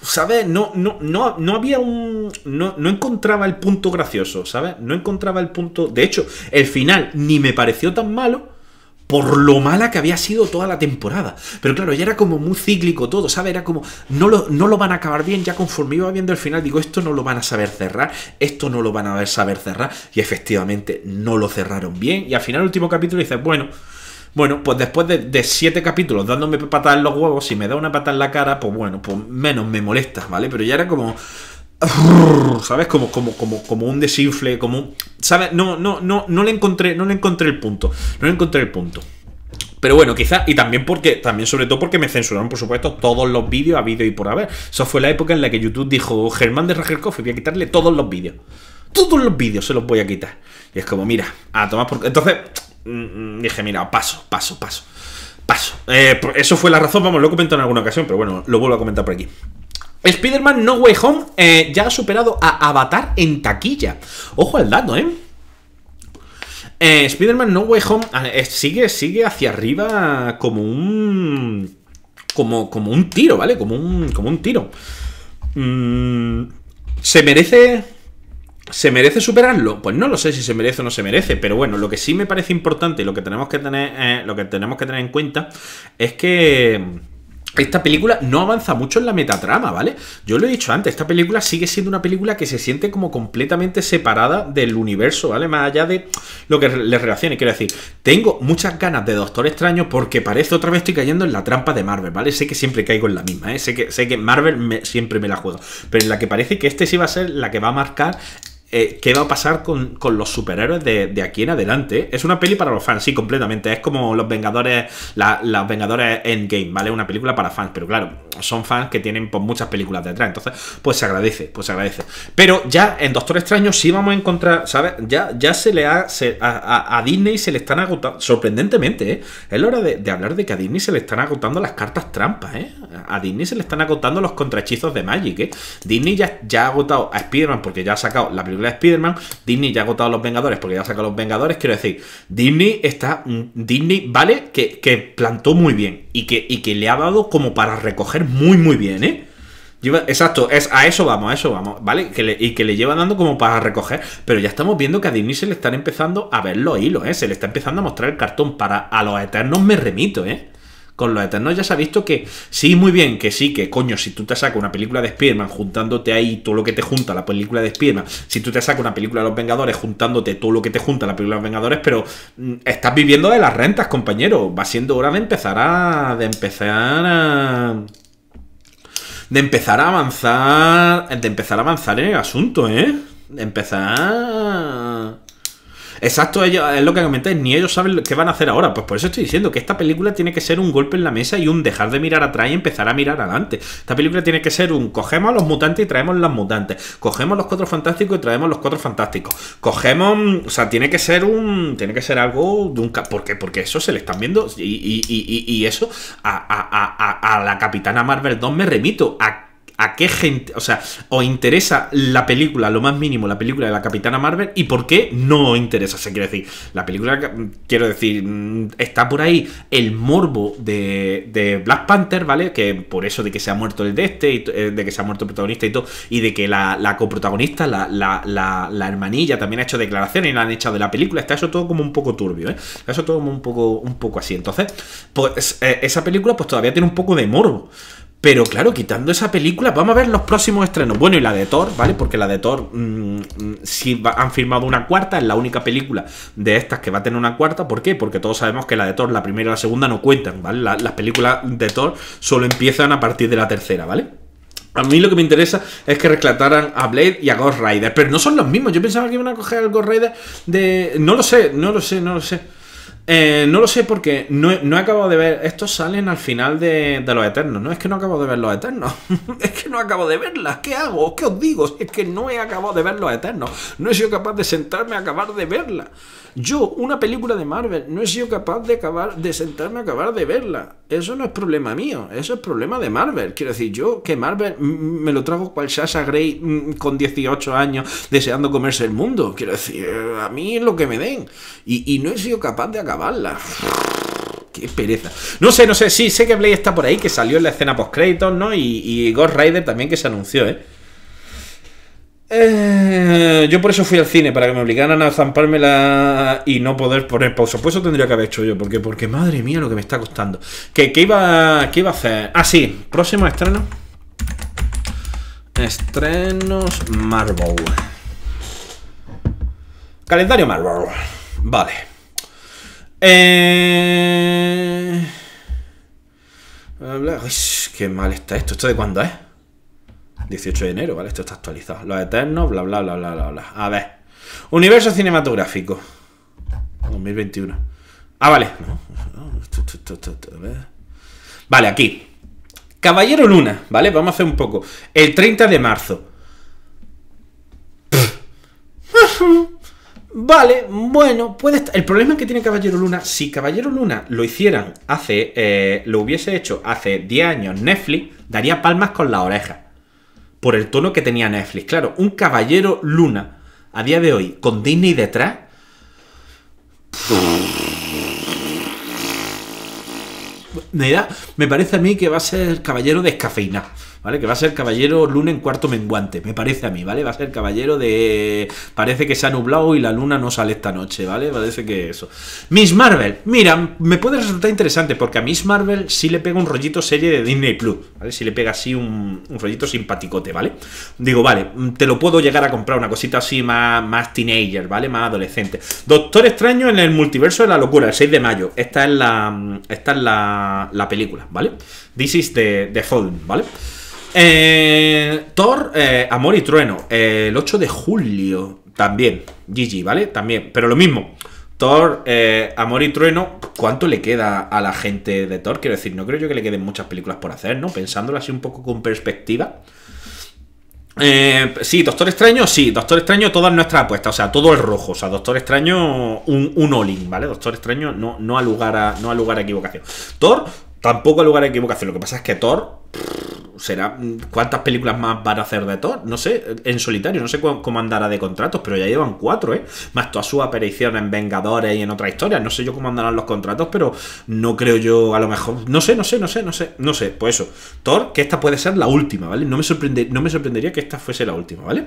¿sabes? No, no, no, no había un. No, no, encontraba el punto gracioso, ¿sabes? No encontraba el punto. De hecho, el final ni me pareció tan malo por lo mala que había sido toda la temporada. Pero claro, ya era como muy cíclico todo, ¿sabes? Era como, no lo, no lo van a acabar bien, ya conforme iba viendo el final, digo, esto no lo van a saber cerrar, esto no lo van a saber cerrar, y efectivamente no lo cerraron bien, y al final el último capítulo dices, bueno, bueno, pues después de, siete capítulos dándome patadas en los huevos, si me da una patada en la cara, pues bueno, pues menos me molesta, ¿vale? Pero ya era como, ¿Sabes? Como, como, como, como un desinfle, como un, ¿Sabes? No, no, no, no le encontré, no le encontré el punto. No le encontré el punto. Pero bueno, quizá, y también porque, también sobre todo porque me censuraron, por supuesto, todos los vídeos, a vídeo y por haber. Eso fue la época en la que YouTube dijo, Germán de Coffee, voy a quitarle todos los vídeos. Todos los vídeos se los voy a quitar. Y es como, mira, a tomar por... Entonces, mm, mm, dije, mira, paso, paso, paso. Paso. Eh, eso fue la razón, vamos, lo he comentado en alguna ocasión, pero bueno, lo vuelvo a comentar por aquí. Spider-Man No Way Home eh, ya ha superado a Avatar en taquilla. Ojo al dato, ¿eh? eh spider man No Way Home ah, sigue, sigue hacia arriba como un... Como, como un tiro, ¿vale? Como un, como un tiro. Mm, ¿Se merece ¿Se merece superarlo? Pues no lo sé si se merece o no se merece, pero bueno, lo que sí me parece importante y lo que tenemos que tener, eh, lo que tenemos que tener en cuenta es que esta película no avanza mucho en la metatrama, ¿vale? Yo lo he dicho antes, esta película sigue siendo una película que se siente como completamente separada del universo, ¿vale? Más allá de lo que le relacione. Quiero decir, tengo muchas ganas de Doctor Extraño porque parece otra vez estoy cayendo en la trampa de Marvel, ¿vale? Sé que siempre caigo en la misma, ¿eh? Sé que, sé que Marvel siempre me la juego pero en la que parece que este sí va a ser la que va a marcar eh, qué va a pasar con, los superhéroes de, aquí en adelante. Es una peli para los fans, sí, completamente. Es como los Vengadores, la, los Vengadores Endgame, ¿vale? Una película para fans, pero claro, son fans que tienen pues, muchas películas detrás. Entonces, pues se agradece, pues se agradece. Pero ya en Doctor Extraño sí vamos a encontrar, ¿sabes? Ya, ya se le ha. a, Disney se le están agotando. Sorprendentemente, ¿eh? Es la hora de, hablar de que a Disney se le están agotando las cartas trampas, ¿eh? A Disney se le están agotando los contrahechizos de Magic, ¿eh? Disney ya, ya ha agotado a Spider-Man porque ya ha sacado la película de Spider-Man. Disney ya ha agotado los Vengadores porque ya saca los Vengadores. Quiero decir, Disney está. Mm, Disney, ¿vale? Que, plantó muy bien y que, y que le ha dado como para recoger muy, muy bien, ¿eh? Exacto, es, a eso vamos, a eso vamos, ¿vale? y que le lleva dando como para recoger. Pero ya estamos viendo que a Disney se le están empezando a ver los hilos, ¿eh? Se le está empezando a mostrar el cartón. Para a los eternos me remito, ¿eh? con los Eternos ya se ha visto que sí, muy bien, que sí, que coño, si tú te sacas una película de Spider-Man juntándote ahí todo lo que te junta la película de spider si tú te sacas una película de los Vengadores juntándote todo lo que te junta la película de los Vengadores, pero mm, estás viviendo de las rentas, compañero. Va siendo hora de empezar a. de empezar a. de empezar a avanzar. de empezar a avanzar en el asunto, ¿eh? De empezar. Exacto, ellos, es lo que comenté, ni ellos saben qué van a hacer ahora. Pues por eso estoy diciendo que esta película tiene que ser un golpe en la mesa y un dejar de mirar atrás y empezar a mirar adelante. Esta película tiene que ser un cogemos a los mutantes y traemos las mutantes. Cogemos los cuatro fantásticos y traemos los cuatro fantásticos. Cogemos. Mm, o sea, tiene que ser un. Tiene que ser algo de un. ¿Por qué? Porque eso se le están viendo. Y, eso a, a la Capitana Marvel 2 me remito. A a qué gente, o sea, os interesa la película, lo más mínimo, la película de la Capitana Marvel y por qué no interesa. Se quiere decir, la película, quiero decir, mm, está por ahí el morbo de, Black Panther, ¿vale? Que por eso de que se ha muerto el de este, y, eh, de que se ha muerto el protagonista y todo, y de que la, la coprotagonista, la, hermanilla, también ha hecho declaraciones y la han echado de la película. Está eso todo como un poco turbio, ¿eh? Está eso todo como un poco, un poco así. Entonces, pues eh, esa película, pues todavía tiene un poco de morbo. Pero claro, quitando esa película, vamos a ver los próximos estrenos. Bueno, y la de Thor, ¿vale? Porque la de Thor, mm, mm, han firmado una cuarta, es la única película de estas que va a tener una cuarta. ¿Por qué? Porque todos sabemos que la de Thor, la primera y la segunda no cuentan, ¿vale? las películas de Thor solo empiezan a partir de la tercera, ¿vale? A mí lo que me interesa es que reclataran a Blade y a Ghost Rider, pero no son los mismos. Yo pensaba que iban a coger a Ghost Rider de. No lo sé, no lo sé, no lo sé. Eh, no lo sé porque no, no, he acabado de ver. Estos salen al final de, Los Eternos, ¿no? Es que no acabo de ver Los Eternos. es que no acabo de verlas. ¿Qué hago? ¿Qué os digo? Es que no he acabado de ver Los Eternos. No he sido capaz de sentarme a acabar de verlas. Yo, una película de Marvel, no he sido capaz de acabar, de sentarme a acabar de verla. Eso no es problema mío, eso es problema de Marvel. Quiero decir, yo que Marvel mm, mm, me lo trago cual Sasha Grey mm, con 18 años deseando comerse el mundo. Quiero decir, a mí es lo que me den. Y, no he sido capaz de acabarla. Qué pereza. No sé, no sé, sí, sé que Blade está por ahí, que salió en la escena post-créditos, ¿no? Y, y Ghost Rider también que se anunció, ¿eh? Eh, yo por eso fui al cine, para que me obligaran a la y no poder poner pausa. Pues eso tendría que haber hecho yo, porque, porque madre mía lo que me está costando. ¿Qué, qué iba, qué iba a hacer? Ah, sí, próximo estreno. Estrenos Marvel. Calendario Marvel. Vale. Eh... Uy, qué mal está esto. ¿Esto de cuándo es? 18 de enero, ¿vale? Esto está actualizado. Los Eternos, bla, bla, bla, bla, bla, bla. A ver. Universo cinematográfico. 2021. Ah, vale. Vale, aquí. Caballero Luna, ¿vale? Vamos a hacer un poco. El 30 de marzo. Vale, bueno, puede estar. El problema que tiene Caballero Luna, si Caballero Luna lo hicieran hace. Eh, lo hubiese hecho hace 10 años Netflix, daría palmas con la oreja por el tono que tenía Netflix. Claro, un caballero luna a día de hoy con Disney detrás. Me, parece a mí que va a ser el caballero descafeinado. ¿vale? Que va a ser caballero luna en cuarto menguante, me parece a mí, ¿vale? Va a ser caballero de... Parece que se ha nublado y la luna no sale esta noche, ¿vale? Parece que eso. Miss Marvel, mira, me puede resultar interesante porque a Miss Marvel sí le pega un rollito serie de Disney Plus, ¿vale? Sí le pega así un, rollito simpaticote, ¿vale? Digo, vale, te lo puedo llegar a comprar, una cosita así más, más teenager, ¿vale? Más adolescente. Doctor Extraño en el multiverso de la locura, el 6 de mayo. Esta es la, esta es la, la película, ¿vale? This is the, the ¿vale? Eh, Thor, eh, Amor y Trueno, eh, el 8 de julio también, GG, ¿vale? También, pero lo mismo. Thor, Amor y Trueno, ¿cuánto le queda a la gente de Thor? Quiero decir, no creo yo que le queden muchas películas por hacer, ¿no? Pensándolo así un poco con perspectiva. sí, Doctor Extraño, sí, Doctor Extraño, toda nuestra apuesta, o sea, todo el rojo, o sea, Doctor Extraño, un, un all ¿vale? Doctor Extraño no, no, lugar no ha lugar a equivocación. Thor, Tampoco hay lugar de equivocación. Lo que pasa es que Thor. será. ¿Cuántas películas más van a hacer de Thor? No sé, en solitario, no sé cómo andará de contratos, pero ya llevan cuatro, ¿eh? Más toda su aparición en Vengadores y en otra historia, No sé yo cómo andarán los contratos, pero no creo yo, a lo mejor. No sé, no sé, no sé, no sé, no sé. Pues eso. Thor, que esta puede ser la última, ¿vale? No me, sorprende, no me sorprendería que esta fuese la última, ¿vale?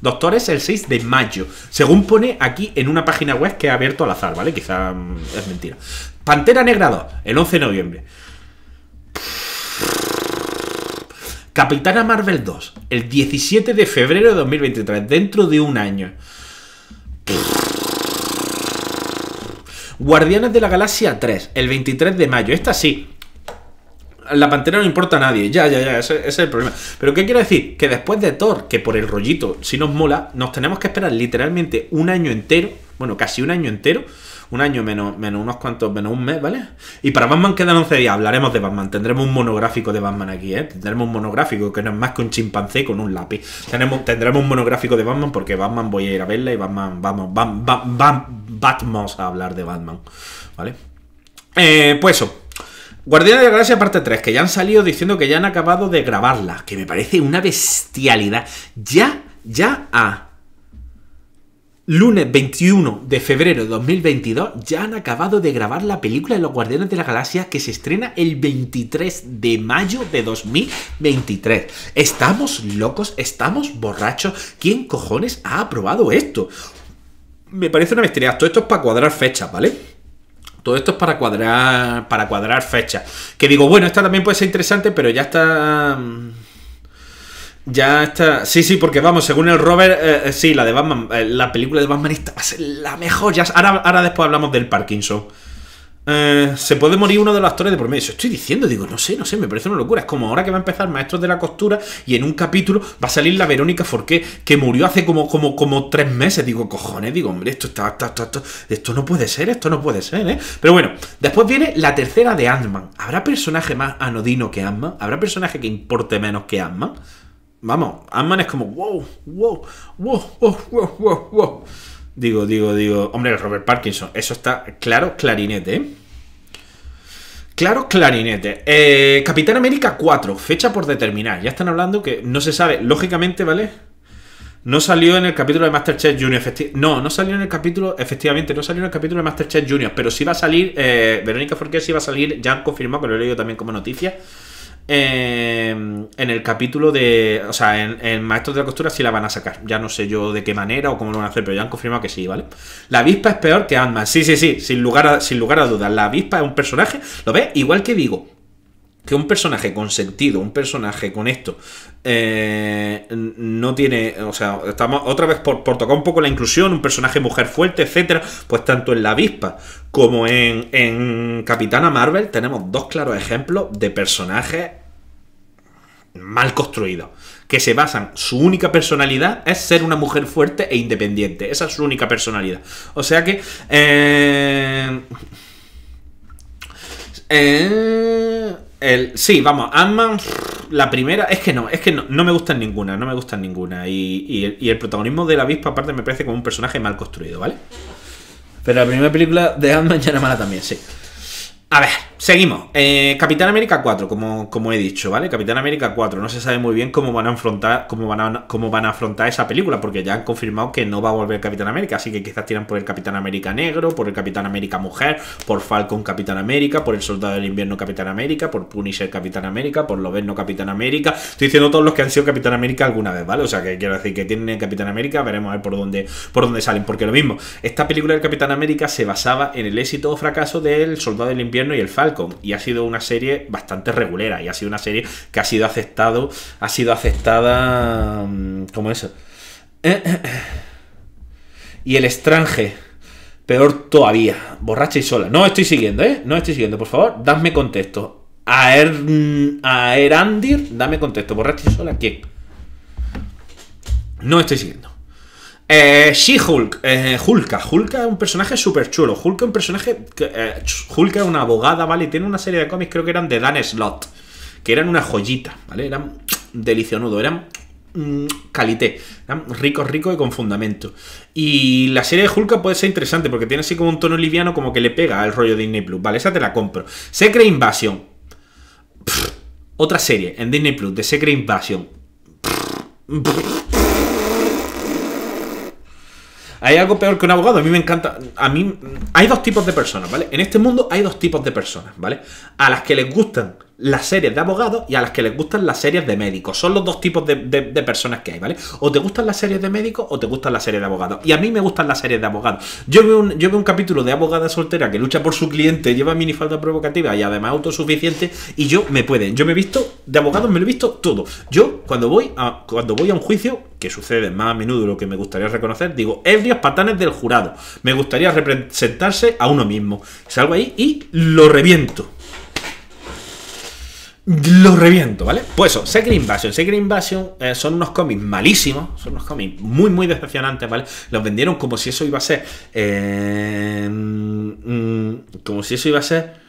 Doctores el 6 de mayo, según pone aquí en una página web que ha abierto al azar, ¿vale? Quizá mm, es mentira. Pantera Negra 2, el 11 de noviembre. Capitana Marvel 2, el 17 de febrero de 2023, dentro de un año. Guardianes de la Galaxia 3, el 23 de mayo. Esta sí. La pantera no importa a nadie. Ya, ya, ya. Ese, es el problema. Pero ¿qué quiero decir? Que después de Thor, que por el rollito, si nos mola, nos tenemos que esperar literalmente un año entero. Bueno, casi un año entero un año menos, menos unos cuantos, menos un mes, ¿vale? Y para Batman quedan 11 días, hablaremos de Batman, tendremos un monográfico de Batman aquí, ¿eh? Tendremos un monográfico que no es más que un chimpancé con un lápiz. Tenemos, tendremos un monográfico de Batman porque Batman voy a ir a verla y Batman, vamos, vamos, vamos, vamos a hablar de Batman, ¿vale? Eh, pues eso. Guardiana de la Gracia parte 3, que ya han salido diciendo que ya han acabado de grabarla, que me parece una bestialidad. Ya, ya ha... Ah, Lunes 21 de febrero de 2022 ya han acabado de grabar la película de los Guardianes de la Galaxia que se estrena el 23 de mayo de 2023. Estamos locos, estamos borrachos. ¿Quién cojones ha aprobado esto? Me parece una bestialidad. Todo esto es para cuadrar fechas, ¿vale? Todo esto es para cuadrar, para cuadrar fechas. Que digo, bueno, esta también puede ser interesante, pero ya está mm, ya está. Sí, sí, porque vamos, según el Robert, eh, eh, sí, la de Batman, eh, la película de Batman va a ser la mejor. Ya, ahora, después hablamos del Parkinson. se puede morir uno de los actores de por medio. estoy diciendo, digo, no sé, no sé, me parece una locura. Es como ahora que va a empezar Maestros de la Costura y en un capítulo va a salir la Verónica Forqué, que murió hace como, como, como tres meses. Digo, cojones, digo, hombre, esto está, esto no puede ser, esto no puede ser, ¿eh? Pero bueno, después viene la tercera de Ant-Man. ¿Habrá personaje más anodino que Ant-Man? ¿Habrá personaje que importe menos que Ant-Man? Vamos, ant es como, wow, wow, wow, wow, wow, wow, Digo, digo, digo, hombre, Robert Parkinson, eso está claro, clarinete, ¿eh? Claro, clarinete. Eh, Capitán América 4, fecha por determinar. Ya están hablando que no se sabe, lógicamente, ¿vale? No salió en el capítulo de Masterchef Junior. No, no salió en el capítulo, efectivamente, no salió en el capítulo de Masterchef Junior, pero sí va a salir, eh, Verónica Forqué sí va a salir, ya han confirmado, que lo he leído también como noticia Em, en, el capítulo de. O sea, en, Maestros de la Costura sí la van a sacar. Ya no sé yo de qué manera o cómo lo van a hacer, pero ya han confirmado que sí, ¿vale? La avispa es peor que ant Sí, sí, sí, sin lugar, a, sin lugar a dudas. La avispa es un personaje, ¿lo ves? Igual que digo, que un personaje con sentido, un personaje con esto, eh, no tiene, o sea, estamos otra vez por, por, tocar un poco la inclusión, un personaje mujer fuerte, etcétera, pues tanto en La Avispa como en, en Capitana Marvel tenemos dos claros ejemplos de personajes mal construido, que se basan, su única personalidad es ser una mujer fuerte e independiente, esa es su única personalidad. O sea que... Eh, eh, el, sí, vamos, Ant-Man, la primera, es que no, es que no, me gustan ninguna, no me gustan ninguna. Y, el, protagonismo de la avispa aparte me parece como un personaje mal construido, ¿vale? Pero la primera película de Ant-Man ya era mala también, sí. A ver, seguimos. Eh, Capitán América 4, como, como he dicho, ¿vale? Capitán América 4, no se sabe muy bien cómo van a afrontar, cómo van a, cómo van a afrontar esa película, porque ya han confirmado que no va a volver Capitán América, así que quizás tiran por el Capitán América negro, por el Capitán América mujer, por Falcon Capitán América, por el Soldado del Invierno Capitán América, por Punisher Capitán América, por Loverno Capitán América. Estoy diciendo todos los que han sido Capitán América alguna vez, ¿vale? O sea que quiero decir que tienen Capitán América, veremos a ver por dónde, por dónde salen, porque lo mismo, esta película del Capitán América se basaba en el éxito o fracaso del Soldado del Invierno y el Falcon. Y ha sido una serie bastante regulera. Y ha sido una serie que ha sido aceptado. Ha sido aceptada. Mm, como eso? Y el Estrange Peor todavía. Borracha y sola. No estoy siguiendo, ¿eh? No estoy siguiendo. Por favor, dadme contexto. A, er, a Erandir, dame contexto. Borracha y sola, ¿quién? No estoy siguiendo. Eh, She-Hulk. Eh, Hulka. Hulka es un personaje súper chulo. Hulka es un personaje. Eh, Hulka es una abogada, ¿vale? Tiene una serie de cómics, creo que eran de Dan Slot. Que eran una joyita, ¿vale? Eran delicionudo. Eran mm, calité. Eran ricos, ricos y con fundamento. Y la serie de Hulka puede ser interesante porque tiene así como un tono liviano, como que le pega al rollo de Disney Plus. Vale, esa te la compro. Secret Invasion. otra serie en Disney Plus de Secret Invasion. Hay algo peor que un abogado. A mí me encanta. A mí. Hay dos tipos de personas, ¿vale? En este mundo hay dos tipos de personas, ¿vale? A las que les gustan las series de abogados y a las que les gustan las series de médicos. Son los dos tipos de, personas que hay, ¿vale? O te gustan las series de médicos o te gustan las series de abogados. Y a mí me gustan las series de abogados. Yo veo un, yo veo un capítulo de abogada soltera que lucha por su cliente, lleva minifalda provocativa y además autosuficiente y yo me pueden. Yo me he visto, de abogados me lo he visto todo. Yo cuando voy a, cuando voy a un juicio, que sucede más a menudo lo que me gustaría reconocer, digo, ebrios patanes del jurado. Me gustaría representarse a uno mismo. Salgo ahí y lo reviento. Lo reviento, ¿vale? Pues eso, Secret Invasion. Secret Invasion eh, son unos cómics malísimos, son unos cómics muy, muy decepcionantes, ¿vale? Los vendieron como si eso iba a ser. Eh, mm, como si eso iba a ser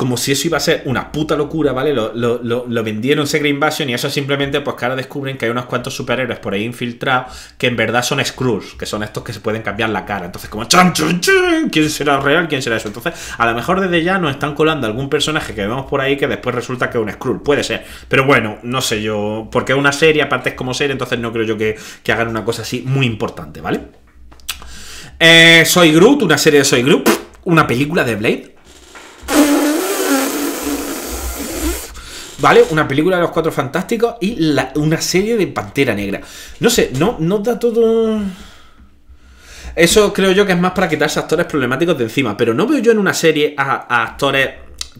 como si eso iba a ser una puta locura, ¿vale? Lo, vendieron Secret Invasion y eso simplemente, pues que ahora descubren que hay unos cuantos superhéroes por ahí infiltrados que en verdad son screws que son estos que se pueden cambiar la cara. Entonces, como chan, chan, chan, ¿quién será real? ¿Quién será eso? Entonces, a lo mejor desde ya nos están colando algún personaje que vemos por ahí que después resulta que es un Skrull. Puede ser. Pero bueno, no sé yo, porque es una serie, aparte es como serie, entonces no creo yo que, hagan una cosa así muy importante, ¿vale? Eh, Soy Groot, una serie de Soy Groot, una película de Blade. ¿vale? Una película de los Cuatro Fantásticos y una serie de Pantera Negra. No sé, no, no da todo... Eso creo yo que es más para quitarse actores problemáticos de encima, pero no veo yo en una serie a, actores...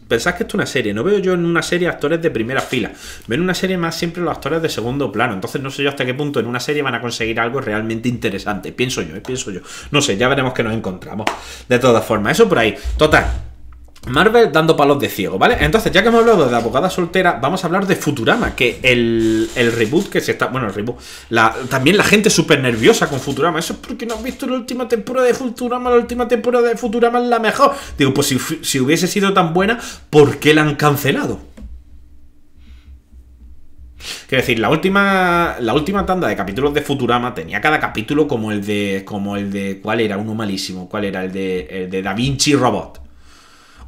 Pensad que esto es una serie, no veo yo en una serie actores de primera fila, veo en una serie más siempre los actores de segundo plano, entonces no sé yo hasta qué punto en una serie van a conseguir algo realmente interesante, pienso yo, eh, pienso yo, no sé, ya veremos qué nos encontramos, de todas formas, eso por ahí, total, Marvel dando palos de ciego, ¿vale? Entonces, ya que hemos hablado de abogada soltera, vamos a hablar de Futurama, que el, reboot que se está. Bueno, el reboot. también la gente súper nerviosa con Futurama. Eso es porque no has visto la última temporada de Futurama. La última temporada de Futurama es la mejor. Digo, pues si, hubiese sido tan buena, ¿por qué la han cancelado? Quiero decir, la última, la última tanda de capítulos de Futurama tenía cada capítulo como el de. como el de. ¿Cuál era? Uno malísimo. ¿Cuál era? El de. El de Da Vinci Robot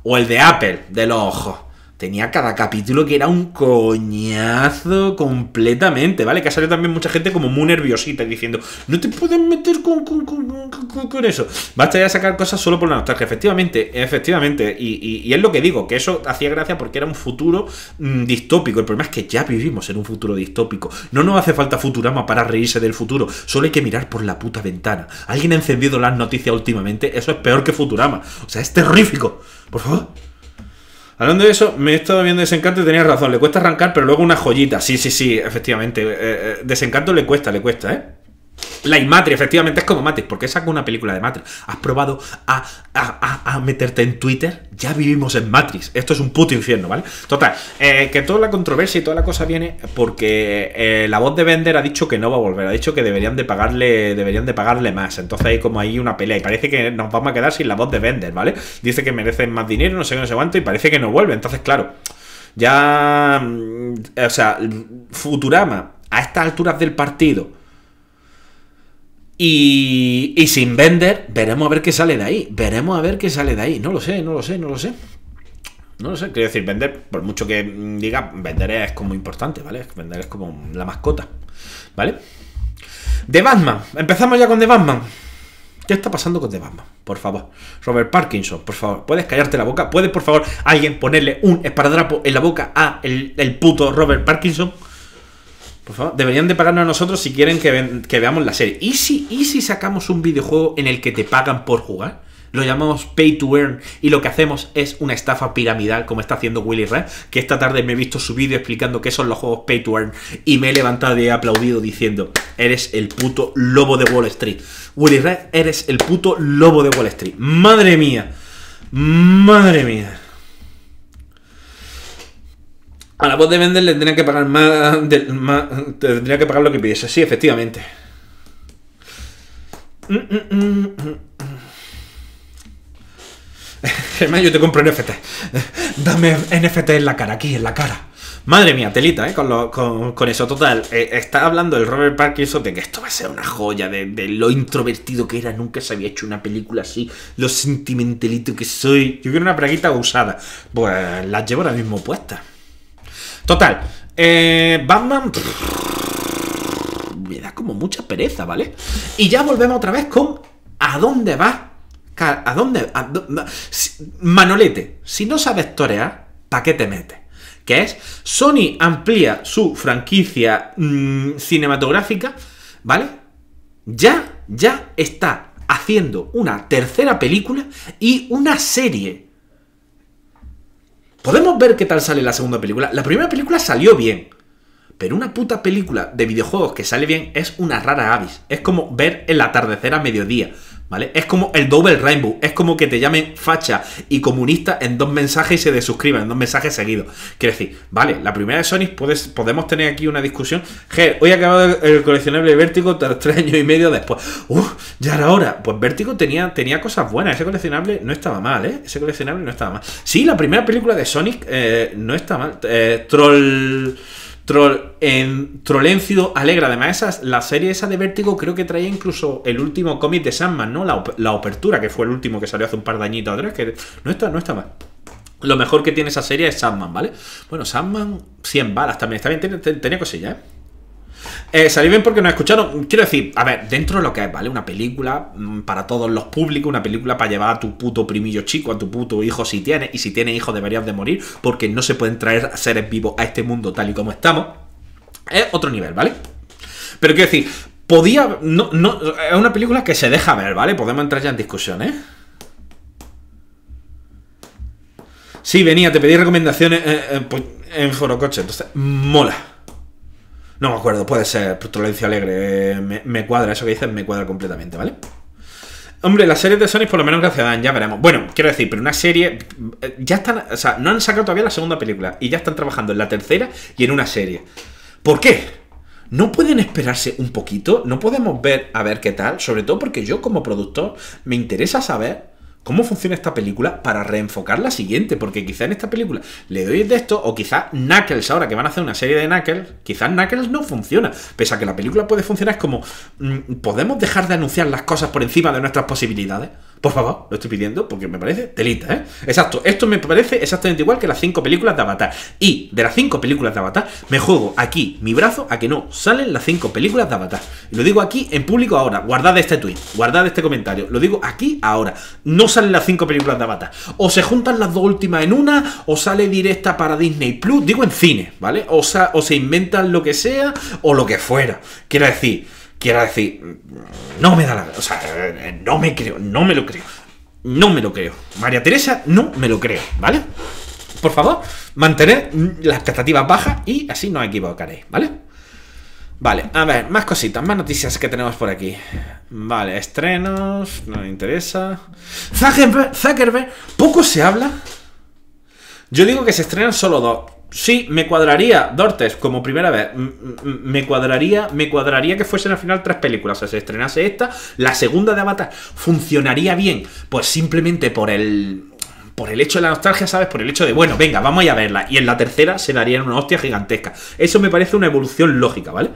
o el de Apple del ojo tenía cada capítulo que era un coñazo completamente, ¿vale? Que ha salido también mucha gente como muy nerviosita diciendo, no te puedes meter con, con, eso. Basta ya sacar cosas solo por la nostalgia. Efectivamente, efectivamente. Y, es lo que digo, que eso hacía gracia porque era un futuro mm, distópico. El problema es que ya vivimos en un futuro distópico. No nos hace falta Futurama para reírse del futuro. Solo hay que mirar por la puta ventana. Alguien ha encendido las noticias últimamente. Eso es peor que Futurama. O sea, es terrífico. Por favor. Hablando de eso, me he estado viendo Desencanto y tenías razón. Le cuesta arrancar, pero luego una joyita. Sí, sí, sí, efectivamente. Eh, eh, desencanto le cuesta, le cuesta, ¿eh? La Matrix, efectivamente, es como Matrix. porque es saco una película de Matrix? ¿Has probado a, meterte en Twitter? Ya vivimos en Matrix. Esto es un puto infierno, ¿vale? Total, eh, que toda la controversia y toda la cosa viene porque eh, la voz de Bender ha dicho que no va a volver. Ha dicho que deberían de pagarle deberían de pagarle más. Entonces hay como ahí una pelea. Y parece que nos vamos a quedar sin la voz de Bender, ¿vale? Dice que merecen más dinero, no sé qué, no sé cuánto. Y parece que no vuelve. Entonces, claro, ya... Mm, o sea, Futurama, a estas alturas del partido y, sin vender, veremos a ver qué sale de ahí. Veremos a ver qué sale de ahí. No lo sé, no lo sé, no lo sé. No lo sé, quiero decir, vender, por mucho que diga, vender es como importante, ¿vale? Vender es como la mascota, ¿vale? De Batman, empezamos ya con The Batman. ¿Qué está pasando con The Batman? Por favor. Robert Parkinson, por favor, ¿puedes callarte la boca? ¿Puedes, por favor, alguien ponerle un esparadrapo en la boca a el, puto Robert Parkinson? Por favor, deberían de pagarnos a nosotros si quieren que, que veamos la serie. ¿Y si, ¿Y si sacamos un videojuego en el que te pagan por jugar? Lo llamamos pay to earn y lo que hacemos es una estafa piramidal como está haciendo Willy Red, que esta tarde me he visto su vídeo explicando qué son los juegos pay to earn y me he levantado y he aplaudido diciendo, eres el puto lobo de Wall Street. Willy Red, eres el puto lobo de Wall Street. Madre mía. Madre mía. A la voz de vender le tendría que pagar más, tendría que pagar lo que pidiese. Sí, efectivamente. Mm, mm, mm, Hermano, yo te compro NFT. Dame NFT en la cara, aquí, en la cara. Madre mía, telita, ¿eh? Con, eso. Total, eh, está hablando el Robert Parkinson de que esto va a ser una joya, de, lo introvertido que era. Nunca se había hecho una película así, lo sentimentalito que soy. Yo quiero una braguita usada. Pues las llevo ahora mismo puestas. Total, eh, Batman... me da como mucha pereza, ¿vale? Y ya volvemos otra vez con ¿A dónde va? ¿A dónde? Manolete, si no sabes torear, ¿para qué te metes? Que es, Sony amplía su franquicia mm, cinematográfica, ¿vale? Ya, ya está haciendo una tercera película y una serie Podemos ver qué tal sale la segunda película. La primera película salió bien. Pero una puta película de videojuegos que sale bien es una rara avis. Es como ver el atardecer a mediodía. ¿Vale? Es como el Double Rainbow, es como que te llamen facha y comunista en dos mensajes y se desuscriban, en dos mensajes seguidos. Quiero decir, vale, la primera de Sonic podemos tener aquí una discusión. hoy ha acabado el, coleccionable de Vértigo tres años y medio después. Uf, Ya ahora hora. Pues Vértigo tenía, tenía cosas buenas, ese coleccionable no estaba mal, ¿eh? Ese coleccionable no estaba mal. Sí, la primera película de Sonic eh, no estaba mal. Eh, troll... Troll, en Alegra, además la serie esa de Vértigo creo que traía incluso el último cómic de Sandman, ¿no? La, la apertura, que fue el último que salió hace un par de añitos atrás, que no está, no está mal. Lo mejor que tiene esa serie es Sandman, ¿vale? Bueno, Sandman, 100 balas también, está bien, tenía, cosas cosillas, ¿eh? Eh, salí bien porque nos escucharon. Quiero decir, a ver, dentro de lo que es, ¿vale? Una película mm, para todos los públicos, una película para llevar a tu puto primillo chico, a tu puto hijo si tiene y si tienes hijos deberías de morir, porque no se pueden traer seres vivos a este mundo tal y como estamos. Es otro nivel, ¿vale? Pero quiero decir, podía. No, no, es una película que se deja ver, ¿vale? Podemos entrar ya en discusión, ¿eh? Sí, venía, te pedí recomendaciones eh, eh, pues, en Forocoche, entonces mola. No me acuerdo, puede ser Turbulencia Alegre. Eh, me, cuadra, eso que dices me cuadra completamente, ¿vale? Hombre, las series de Sonic por lo menos gracias a Dan, ya veremos. Bueno, quiero decir, pero una serie. Eh, ya están. O sea, no han sacado todavía la segunda película. Y ya están trabajando en la tercera y en una serie. ¿Por qué? ¿No pueden esperarse un poquito? ¿No podemos ver a ver qué tal? Sobre todo porque yo como productor me interesa saber cómo funciona esta película para reenfocar la siguiente, porque quizá en esta película le doy de esto, o quizá Knuckles, ahora que van a hacer una serie de Knuckles, quizá Knuckles no funciona, pese a que la película puede funcionar, es como, mm, ¿podemos dejar de anunciar las cosas por encima de nuestras posibilidades? Por favor, lo estoy pidiendo porque me parece telita, ¿eh? Exacto, esto me parece exactamente igual que las cinco películas de Avatar. Y de las cinco películas de Avatar, me juego aquí mi brazo a que no salen las cinco películas de Avatar. lo digo aquí en público ahora. Guardad este tweet, guardad este comentario. Lo digo aquí ahora. No salen las cinco películas de Avatar. O se juntan las dos últimas en una, o sale directa para Disney Plus. Digo en cine, ¿vale? O, o se inventan lo que sea, o lo que fuera. Quiero decir quiero decir, no me da la... O sea, eh, no me creo, no me lo creo. No me lo creo. María Teresa, no me lo creo, ¿vale? Por favor, mantener las expectativas bajas y así no equivocaréis, ¿vale? Vale, a ver, más cositas, más noticias que tenemos por aquí. Vale, estrenos, no me interesa. Zuckerberg, Zuckerberg, poco se habla. Yo digo que se estrenan solo dos. Sí, me cuadraría Dortes como primera vez. Me cuadraría, me cuadraría que fuesen al final tres películas. O sea, se estrenase esta, la segunda de Avatar funcionaría bien, pues simplemente por el por el hecho de la nostalgia, ¿sabes? Por el hecho de, bueno, venga, vamos a verla. Y en la tercera se darían una hostia gigantesca. Eso me parece una evolución lógica, ¿vale?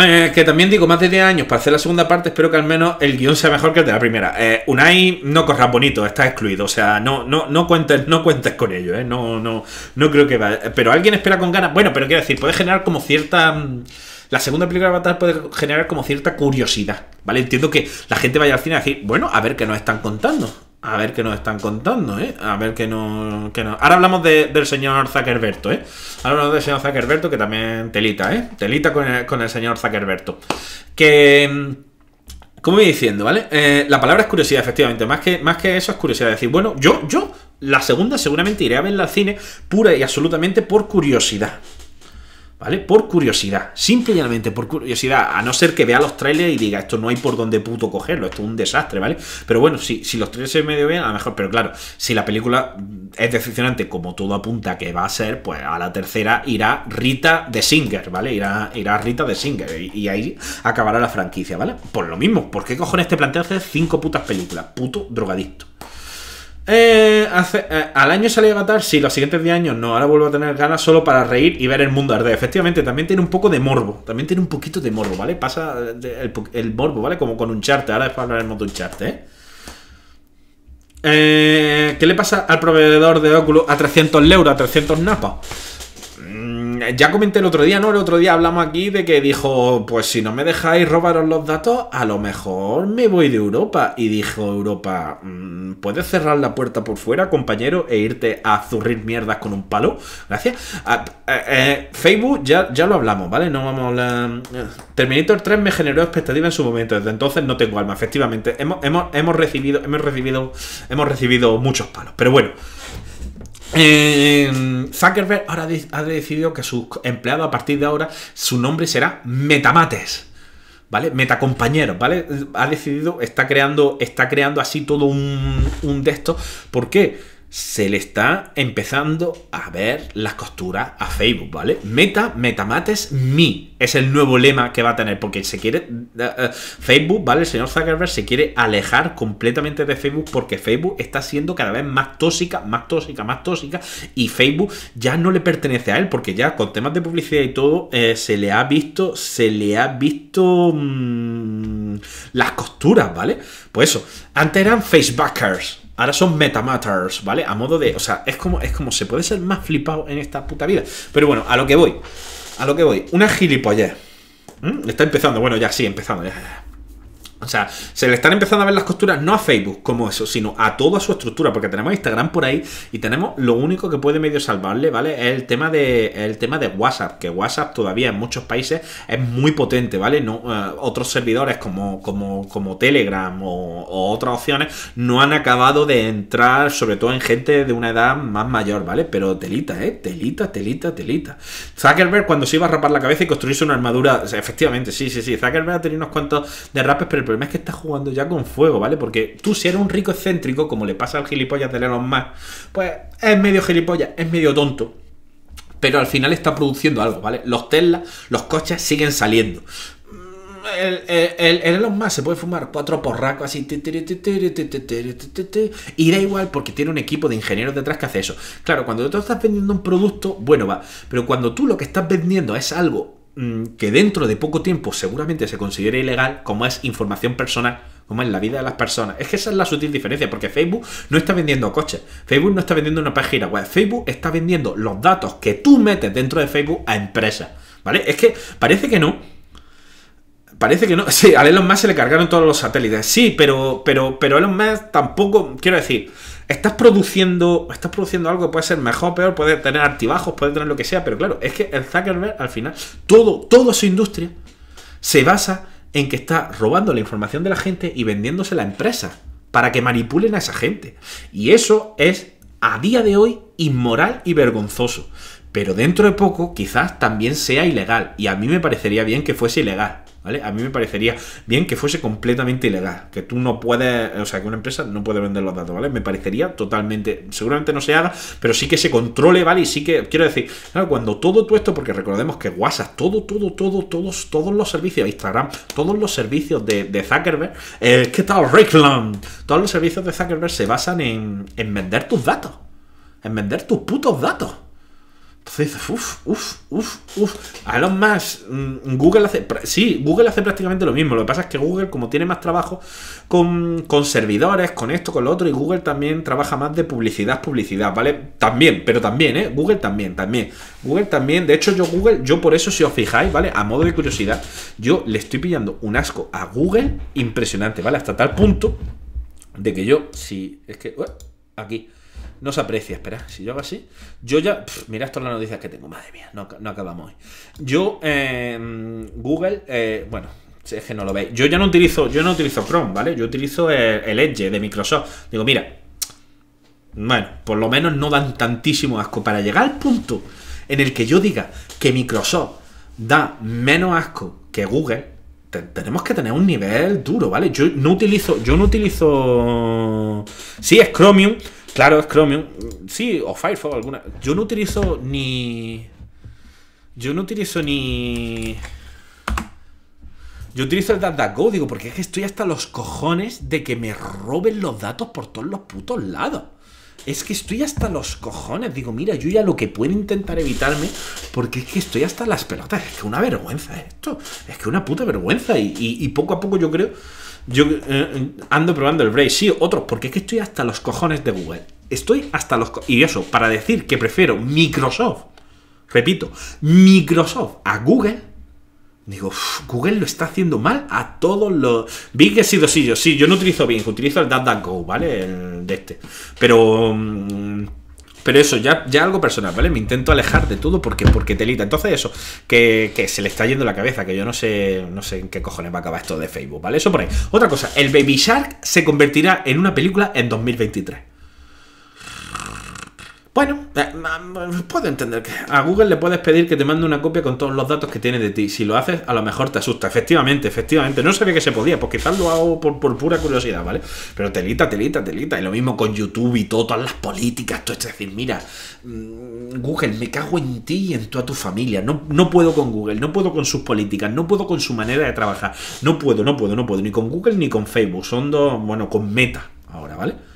Eh, que también digo, más de 10 años para hacer la segunda parte, espero que al menos el guión sea mejor que el de la primera. Eh, Unai, no corras bonito, está excluido. O sea, no, no, no cuentes, no cuentes con ello, ¿eh? No, no, no creo que vaya. Pero alguien espera con ganas. Bueno, pero quiero decir, puede generar como cierta. Mm, la segunda película de Avatar puede generar como cierta curiosidad, ¿vale? Entiendo que la gente vaya al cine a decir, bueno, a ver qué nos están contando. A ver qué nos están contando, ¿eh? A ver qué nos... no. Ahora hablamos del señor Zuckerberto, ¿eh? Ahora hablamos del señor Zuckerberto, que también telita, ¿eh? Telita con el, señor Zuckerberto. Que... Mm, ¿Cómo voy diciendo, ¿vale? Eh, la palabra es curiosidad, efectivamente. Más que, más que eso es curiosidad. Decir, bueno, yo, yo, la segunda seguramente iré a verla al cine pura y absolutamente por curiosidad. ¿vale? Por curiosidad, simple por curiosidad, a no ser que vea los trailers y diga, esto no hay por dónde puto cogerlo, esto es un desastre, ¿vale? Pero bueno, si, si los trailers se medio bien, a lo mejor, pero claro, si la película es decepcionante, como todo apunta que va a ser, pues a la tercera irá Rita de Singer, ¿vale? Irá, irá Rita de Singer y, ahí acabará la franquicia, ¿vale? Por lo mismo, ¿por qué cojones te planteo hacer cinco putas películas? Puto drogadicto. Eh, eh, al año salió Avatar, sí, los siguientes 10 años no, ahora vuelvo a tener ganas solo para reír y ver el mundo arder. Efectivamente, también tiene un poco de morbo, también tiene un poquito de morbo, ¿vale? Pasa el, morbo, ¿vale? Como con un charte, ahora después hablaremos de un charte, ¿eh? ¿eh? ¿Qué le pasa al proveedor de óculos a 300 euros, a 300 napas? ya comenté el otro día, ¿no? El otro día hablamos aquí de que dijo, pues si no me dejáis robaros los datos, a lo mejor me voy de Europa. Y dijo Europa, mm, ¿puedes cerrar la puerta por fuera, compañero, e irte a zurrir mierdas con un palo? Gracias. Ah, eh, eh, Facebook, ya, ya lo hablamos, ¿vale? No vamos a hablar... Eh, Terminator 3 me generó expectativa en su momento, desde entonces no tengo alma, efectivamente. Hemos, hemos recibido, hemos recibido, hemos recibido muchos palos. Pero bueno... Eh, em, Zuckerberg ahora ha decidido que su empleado a partir de ahora su nombre será Metamates. ¿Vale? Metacompañeros, ¿vale? Ha decidido, está creando, está creando así todo un, un de ¿Por qué? se le está empezando a ver las costuras a Facebook, ¿vale? Meta, metamates, mi. Es el nuevo lema que va a tener, porque se quiere... Eh, eh, Facebook, ¿vale? El señor Zuckerberg se quiere alejar completamente de Facebook porque Facebook está siendo cada vez más tóxica, más tóxica, más tóxica, y Facebook ya no le pertenece a él, porque ya con temas de publicidad y todo, eh, se le ha visto, se le ha visto mm, las costuras, ¿vale? Pues eso, antes eran Facebookers, Ahora son metamatters, ¿vale? A modo de... O sea, es como, es como se puede ser más flipado en esta puta vida. Pero bueno, a lo que voy. A lo que voy. Una gilipollez. ¿Mm? Está empezando. Bueno, ya sí, empezando. ya. O sea, se le están empezando a ver las costuras no a Facebook como eso, sino a toda su estructura, porque tenemos Instagram por ahí y tenemos lo único que puede medio salvarle, ¿vale? Es el tema de, el tema de WhatsApp, que WhatsApp todavía en muchos países es muy potente, ¿vale? No, eh, otros servidores como, como, Telegram o, otras opciones no han acabado de entrar, sobre todo en gente de una edad más mayor, ¿vale? Pero telita, ¿eh? Telita, telita, telita. Zuckerberg cuando se iba a rapar la cabeza y construirse una armadura, efectivamente, sí, sí, sí. Zuckerberg ha tenido unos cuantos derrapes, pero problema es que estás jugando ya con fuego, ¿vale? Porque tú si eres un rico excéntrico, como le pasa al gilipollas de Elon Musk, pues es medio gilipollas, es medio tonto. Pero al final está produciendo algo, ¿vale? Los Tesla, los coches siguen saliendo. Mm, el, el, Elon Musk se puede fumar cuatro porracos así. Y da igual porque tiene un equipo de ingenieros detrás que hace eso. Claro, cuando tú estás vendiendo un producto, bueno va. Pero cuando tú lo que estás vendiendo es algo Mm, que dentro de poco tiempo seguramente se considere ilegal, como es información personal, como es la vida de las personas. Es que esa es la sutil diferencia, porque Facebook no está vendiendo coches, Facebook no está vendiendo una página web, Facebook está vendiendo los datos que tú metes dentro de Facebook a empresas, ¿vale? Es que parece que no, parece que no. Sí, a Elon Musk se le cargaron todos los satélites. Sí, pero, pero, pero Elon Musk tampoco. Quiero decir, estás produciendo, estás produciendo algo que puede ser mejor, peor, puede tener altibajos, puede tener lo que sea, pero claro, es que el Zuckerberg al final, todo, toda su industria se basa en que está robando la información de la gente y vendiéndose la empresa para que manipulen a esa gente. Y eso es a día de hoy inmoral y vergonzoso. Pero dentro de poco quizás también sea ilegal. Y a mí me parecería bien que fuese ilegal. ¿Vale? A mí me parecería bien que fuese completamente ilegal, que tú no puedes, o sea, que una empresa no puede vender los datos, ¿vale? Me parecería totalmente, seguramente no se haga, pero sí que se controle, ¿vale? Y sí que, quiero decir, cuando todo, esto, porque recordemos que WhatsApp, todo, todo, todo, todos, todos los servicios, Instagram, todos los servicios de, Zuckerberg, eh, ¿qué tal, Rickland? Todos los servicios de Zuckerberg se basan en, en vender tus datos, en vender tus putos datos. Entonces, uff, uff, más... Mm, Google hace. Sí, Google hace prácticamente lo mismo. Lo que pasa es que Google, como tiene más trabajo con, servidores, con esto, con lo otro, y Google también trabaja más de publicidad, publicidad, ¿vale? También, pero también, ¿eh? Google también, también. Google también. De hecho, yo, Google, yo por eso, si os fijáis, ¿vale? A modo de curiosidad, yo le estoy pillando un asco a Google impresionante, ¿vale? Hasta tal punto de que yo, si. Es que. Uh, aquí. No se aprecia, espera, si yo hago así. Yo ya. mira esto todas las noticias que tengo, madre mía, no, no acabamos hoy. Yo, em, Google, eh, bueno, es que no lo veis. Yo ya no utilizo, yo no utilizo Chrome, ¿vale? Yo utilizo el, Edge de Microsoft. Digo, mira, bueno, por lo menos no dan tantísimo asco. Para llegar al punto en el que yo diga que Microsoft da menos asco que Google, tenemos que tener un nivel duro, ¿vale? Yo no utilizo, yo no utilizo. Sí, es Chromium, Claro, es Chromium. Sí, o Firefox, alguna. Yo no utilizo ni. Yo no utilizo ni. Yo utilizo el DataGo, digo, porque es que estoy hasta los cojones de que me roben los datos por todos los putos lados. Es que estoy hasta los cojones. Digo, mira, yo ya lo que puedo intentar evitarme, porque es que estoy hasta las pelotas. Es que una vergüenza esto. Es que una puta vergüenza. y poco a poco yo creo yo eh, ando probando el Brave, sí, otros, porque es que estoy hasta los cojones de Google. Estoy hasta los cojones. Y eso, para decir que prefiero Microsoft, repito, Microsoft a Google, Digo, Google lo está haciendo mal a todos los. Big que sí, sí, yo, sí, yo no utilizo bien. utilizo el Go ¿vale? El de este. Pero. Mm, pero eso, ya, ya algo personal, ¿vale? Me intento alejar de todo porque, porque telita. Entonces, eso, que, que se le está yendo la cabeza, que yo no sé, no sé en qué cojones va a acabar esto de Facebook, ¿vale? Eso por ahí. Otra cosa, el Baby Shark se convertirá en una película en 2023. Bueno, eh, puedo entender que a Google le puedes pedir que te mande una copia con todos los datos que tiene de ti. Si lo haces, a lo mejor te asusta. Efectivamente, efectivamente. No sabía que se podía, porque quizás lo hago por, pura curiosidad, ¿vale? Pero telita, telita, telita. Y lo mismo con YouTube y todas las políticas. Todo es decir, mira, mm, Google, me cago en ti y en toda tu familia. No, no puedo con Google, no puedo con sus políticas, no puedo con su manera de trabajar. No puedo, no puedo, no puedo. Ni con Google ni con Facebook. Son dos, bueno, con Meta ahora, ¿vale?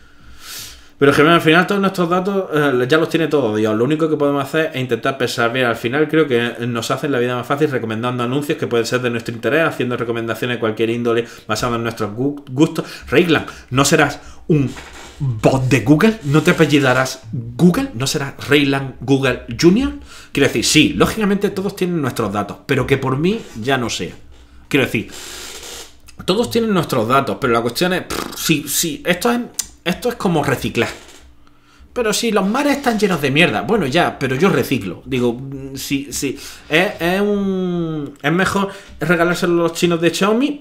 Pero Germán, al final todos nuestros datos eh, ya los tiene todo Dios. Lo único que podemos hacer es intentar pensar bien. Al final creo que nos hacen la vida más fácil recomendando anuncios que pueden ser de nuestro interés, haciendo recomendaciones de cualquier índole basadas en nuestros gustos. Raylan, no serás un bot de Google, no te apellidarás Google, no serás Raylan Google Junior. Quiero decir, sí, lógicamente todos tienen nuestros datos, pero que por mí ya no sea. Quiero decir, todos tienen nuestros datos, pero la cuestión es, si, si esto es esto es como reciclar. Pero si los mares están llenos de mierda, bueno ya, pero yo reciclo. Digo, sí, mm, sí. Es, es, es mejor regalárselo a los chinos de Xiaomi.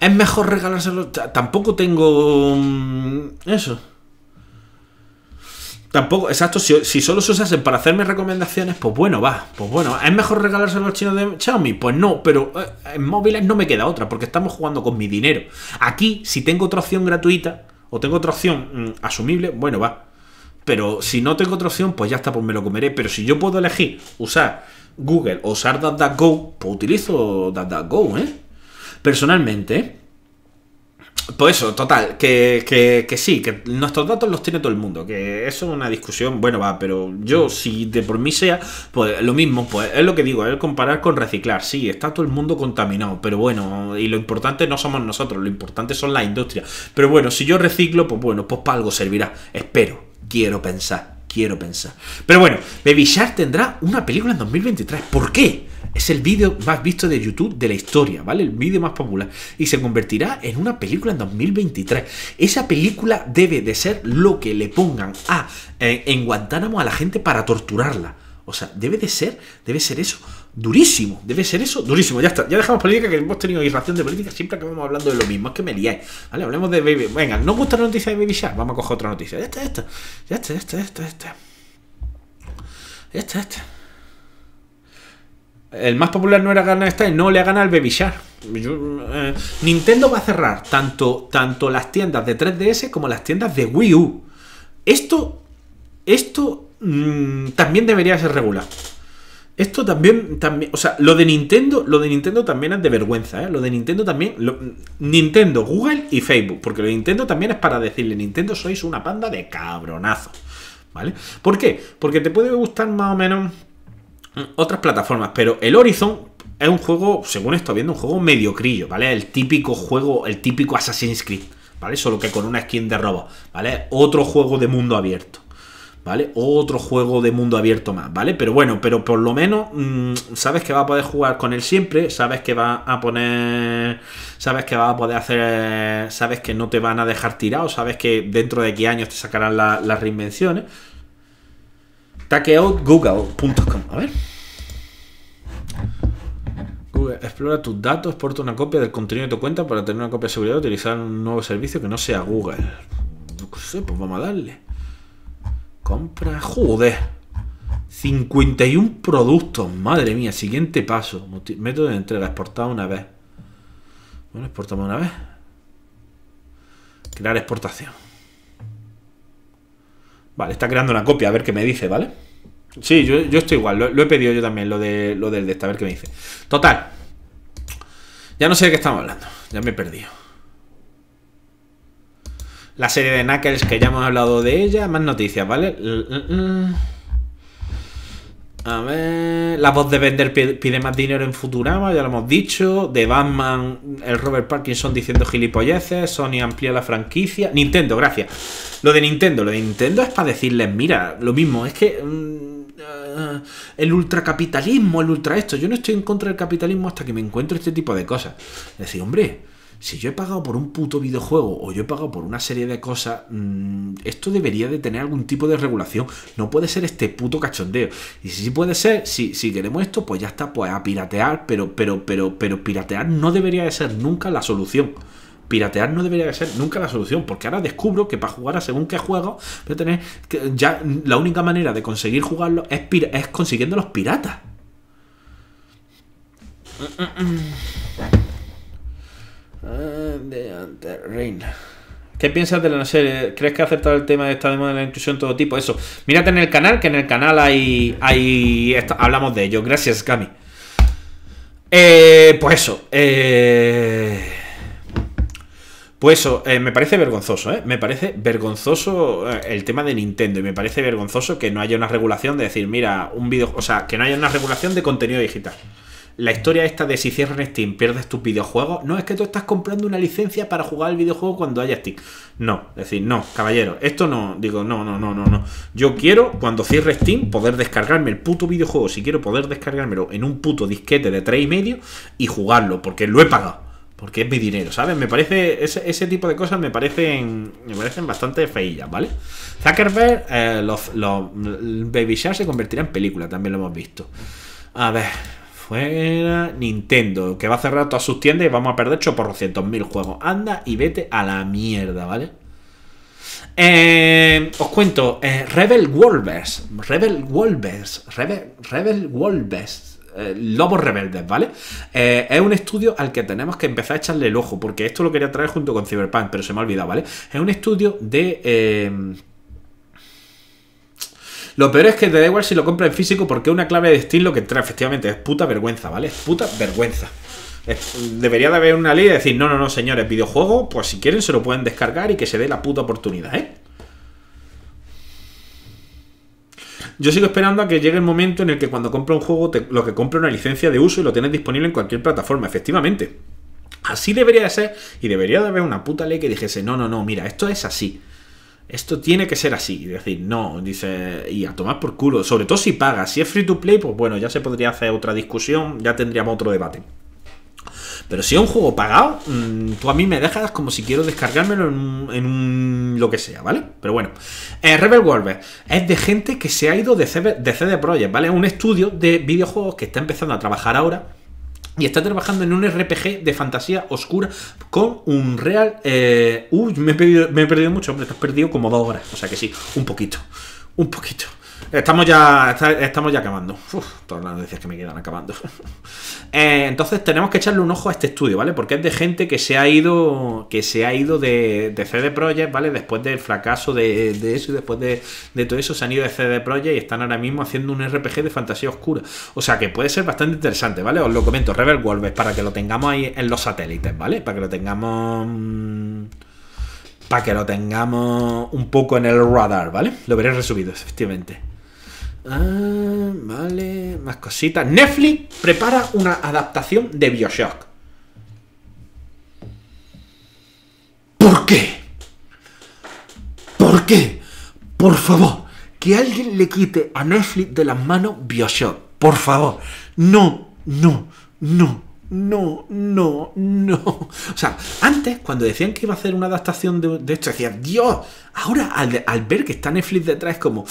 Es mejor regalárselo. Tampoco tengo. Mm, eso. Tampoco, exacto, si, solo se usasen para hacerme recomendaciones, pues bueno, va, pues bueno, ¿es mejor regalárselo al chino de Xiaomi? Pues no, pero eh, en móviles no me queda otra, porque estamos jugando con mi dinero. Aquí, si tengo otra opción gratuita, o tengo otra opción mm, asumible, bueno, va. Pero si no tengo otra opción, pues ya está, pues me lo comeré. Pero si yo puedo elegir usar Google o usar DuckDuckGo, pues utilizo DuckDuckGo, ¿eh? Personalmente, pues eso, total, que, sí, que nuestros datos los tiene todo el mundo, que eso es una discusión, bueno, va, pero yo, mm. si de por mí sea, pues lo mismo, pues es lo que digo, es comparar con reciclar, sí, está todo el mundo contaminado, pero bueno, y lo importante no somos nosotros, lo importante son las industrias, pero bueno, si yo reciclo, pues bueno, pues para algo servirá, espero, quiero pensar, quiero pensar. Pero bueno, Baby Shark tendrá una película en 2023, ¿por qué? Es el vídeo más visto de YouTube de la historia, ¿vale? El vídeo más popular. Y se convertirá en una película en 2023. Esa película debe de ser lo que le pongan a, eh, en Guantánamo a la gente para torturarla. O sea, debe de ser, debe ser eso durísimo, debe ser eso durísimo. Ya está, ya dejamos política, que hemos tenido irración de política, siempre que vamos hablando de lo mismo, es que me liáis. Vale, hablemos de Baby. Venga, no gusta la noticia de Baby Shark, vamos a coger otra noticia. Esta, está, ya está, ya está, ya está, ya está, ya el más popular no era ganar esta y no le ha ganado el Baby Shark. Eh, Nintendo va a cerrar tanto, tanto las tiendas de 3DS como las tiendas de Wii U. Esto, esto mm, también debería ser regular. Esto también, también, o sea, lo de Nintendo, lo de Nintendo también es de vergüenza, ¿eh? Lo de Nintendo también, Nintendo, Google y Facebook, porque lo de Nintendo también es para decirle, Nintendo sois una panda de cabronazo. ¿vale? ¿Por qué? Porque te puede gustar más o menos Mm, otras plataformas, pero el Horizon es un juego, según estoy viendo, un juego medio crillo ¿vale? El típico juego, el típico Assassin's Creed, ¿vale? Solo que con una skin de robo, ¿vale? Otro juego de mundo abierto. ¿Vale? Otro juego de mundo abierto más, ¿vale? Pero bueno, pero por lo menos mm, sabes que va a poder jugar con él siempre, sabes que va a poner, sabes que va a poder hacer, sabes que no te van a dejar tirado, sabes que dentro de qué años te sacarán las reinvenciones, Takeoutgoogle.com. A ver. Google, explora tus datos, exporta una copia del contenido de tu cuenta para tener una copia de seguridad utilizar un nuevo servicio que no sea Google. No sé, pues vamos a darle. Compra, joder. 51 productos, madre mía. Siguiente paso. Método de entrega, exportar una vez. Bueno, exportamos una vez. Crear exportación. Vale, está creando una copia, a ver qué me dice, ¿vale? Sí, yo, estoy igual, lo, he pedido yo también, lo, de, lo del de esta, a ver qué me dice. Total. Ya no sé de qué estamos hablando, ya me he perdido. La serie de Knuckles que ya hemos hablado de ella, más noticias, ¿vale? A ver. La voz de Bender pide más dinero en Futurama, ya lo hemos dicho. De Batman, el Robert Parkinson diciendo gilipolleces. Sony amplía la franquicia. Nintendo, gracias. Lo de Nintendo, lo de Nintendo es para decirles, mira, lo mismo, es que. Mm, eh, el ultracapitalismo, el ultra esto. Yo no estoy en contra del capitalismo hasta que me encuentro este tipo de cosas. Es decir, hombre si yo he pagado por un puto videojuego o yo he pagado por una serie de cosas, mm, esto debería de tener algún tipo de regulación. No puede ser este puto cachondeo. Y si puede ser, si, si queremos esto, pues ya está, pues a piratear, pero, pero, pero, pero piratear no debería de ser nunca la solución. Piratear no debería de ser nunca la solución, porque ahora descubro que para jugar a según qué juego, ya la única manera de conseguir jugarlo es, es consiguiendo los piratas. Mm, mm, Ah, de ante ¿Qué piensas de la serie? ¿Crees que ha acertado el tema de esta demanda de la inclusión todo tipo? Eso. Mírate en el canal, que en el canal hay. hay hablamos de ello. Gracias, Cami. Eh, pues eso. Eh, pues eso, eh, me parece vergonzoso, ¿eh? Me parece vergonzoso eh, el tema de Nintendo y me parece vergonzoso que no haya una regulación de decir, mira, un video, o sea, que no haya una regulación de contenido digital la historia esta de si cierran Steam pierdes tus videojuegos. No, es que tú estás comprando una licencia para jugar el videojuego cuando haya Steam. No, es decir, no, caballero, esto no, digo, no, no, no, no, no. Yo quiero, cuando cierre Steam, poder descargarme el puto videojuego, si quiero poder descargármelo en un puto disquete de 3,5 y jugarlo, porque lo he pagado. Porque es mi dinero, ¿sabes? Me parece. Ese, tipo de cosas me parecen. Me parecen bastante feillas, ¿vale? Zuckerberg, eh, los, los Baby Shark se convertirá en película, también lo hemos visto. A ver. Fuera Nintendo, que va a cerrar todas sus tiendas y vamos a perder por mil juegos. Anda y vete a la mierda, ¿vale? Eh, os cuento, eh, Rebel Wolves, Rebel Wolves, Rebel, Rebel eh, Lobos Rebeldes, ¿vale? es un estudio al que tenemos que empezar a echarle el ojo, porque esto lo quería traer junto con Cyberpunk, pero se me ha olvidado, ¿vale? Es un estudio de lo peor es que te da igual si lo compra en físico porque una clave de Steam lo que trae efectivamente es puta vergüenza, ¿vale? Es puta vergüenza. debería de haber una ley de decir, no, no, no, señores, videojuego, pues si quieren se lo pueden descargar y que se dé la puta oportunidad, ¿eh? Yo sigo esperando a que llegue el momento en el que cuando compra un juego, lo que compre una licencia de uso y lo tienes disponible en cualquier plataforma, efectivamente. Así debería de ser y debería de haber una puta ley que dijese, no, no, no, mira, esto es así esto tiene que ser así. Es decir, no, dice, y a tomar por culo. Sobre todo si paga, Si es free to play, pues bueno, ya se podría hacer otra discusión, ya tendríamos otro debate. Pero si es un juego pagado, mm, tú a mí me dejas como si quiero descargármelo en un, lo que sea, ¿vale? Pero bueno, eh, Rebel Warfare es de gente que se ha ido de CD, de CD Projekt, ¿vale? un estudio de videojuegos que está empezando a trabajar ahora y está trabajando en un RPG de fantasía oscura con un real... Eh... Uy, me he, perdido, me he perdido mucho, hombre, te has perdido como dos horas. O sea que sí, un poquito. Un poquito. Estamos ya, estamos ya acabando. todas las noticias que me quedan acabando. Eh, entonces tenemos que echarle un ojo a este estudio, ¿vale? Porque es de gente que se ha ido, que se ha ido de, CD Projekt, ¿vale? Después del fracaso de, eso y después de, de, todo eso se han ido de CD Projekt y están ahora mismo haciendo un RPG de fantasía oscura. O sea que puede ser bastante interesante, ¿vale? Os lo comento, Rebel Wolves, para que lo tengamos ahí en los satélites, ¿vale? Para que lo tengamos... Mm, para que lo tengamos un poco en el radar, ¿vale? Lo veré resumido, efectivamente. Ah, vale, más cositas. Netflix prepara una adaptación de Bioshock. ¿Por qué? ¿Por qué? Por favor, que alguien le quite a Netflix de las manos Bioshock. Por favor. No, no, no, no, no, no. O sea, antes, cuando decían que iba a hacer una adaptación de, esto, decían, Dios, ahora al, ver que está Netflix detrás, como.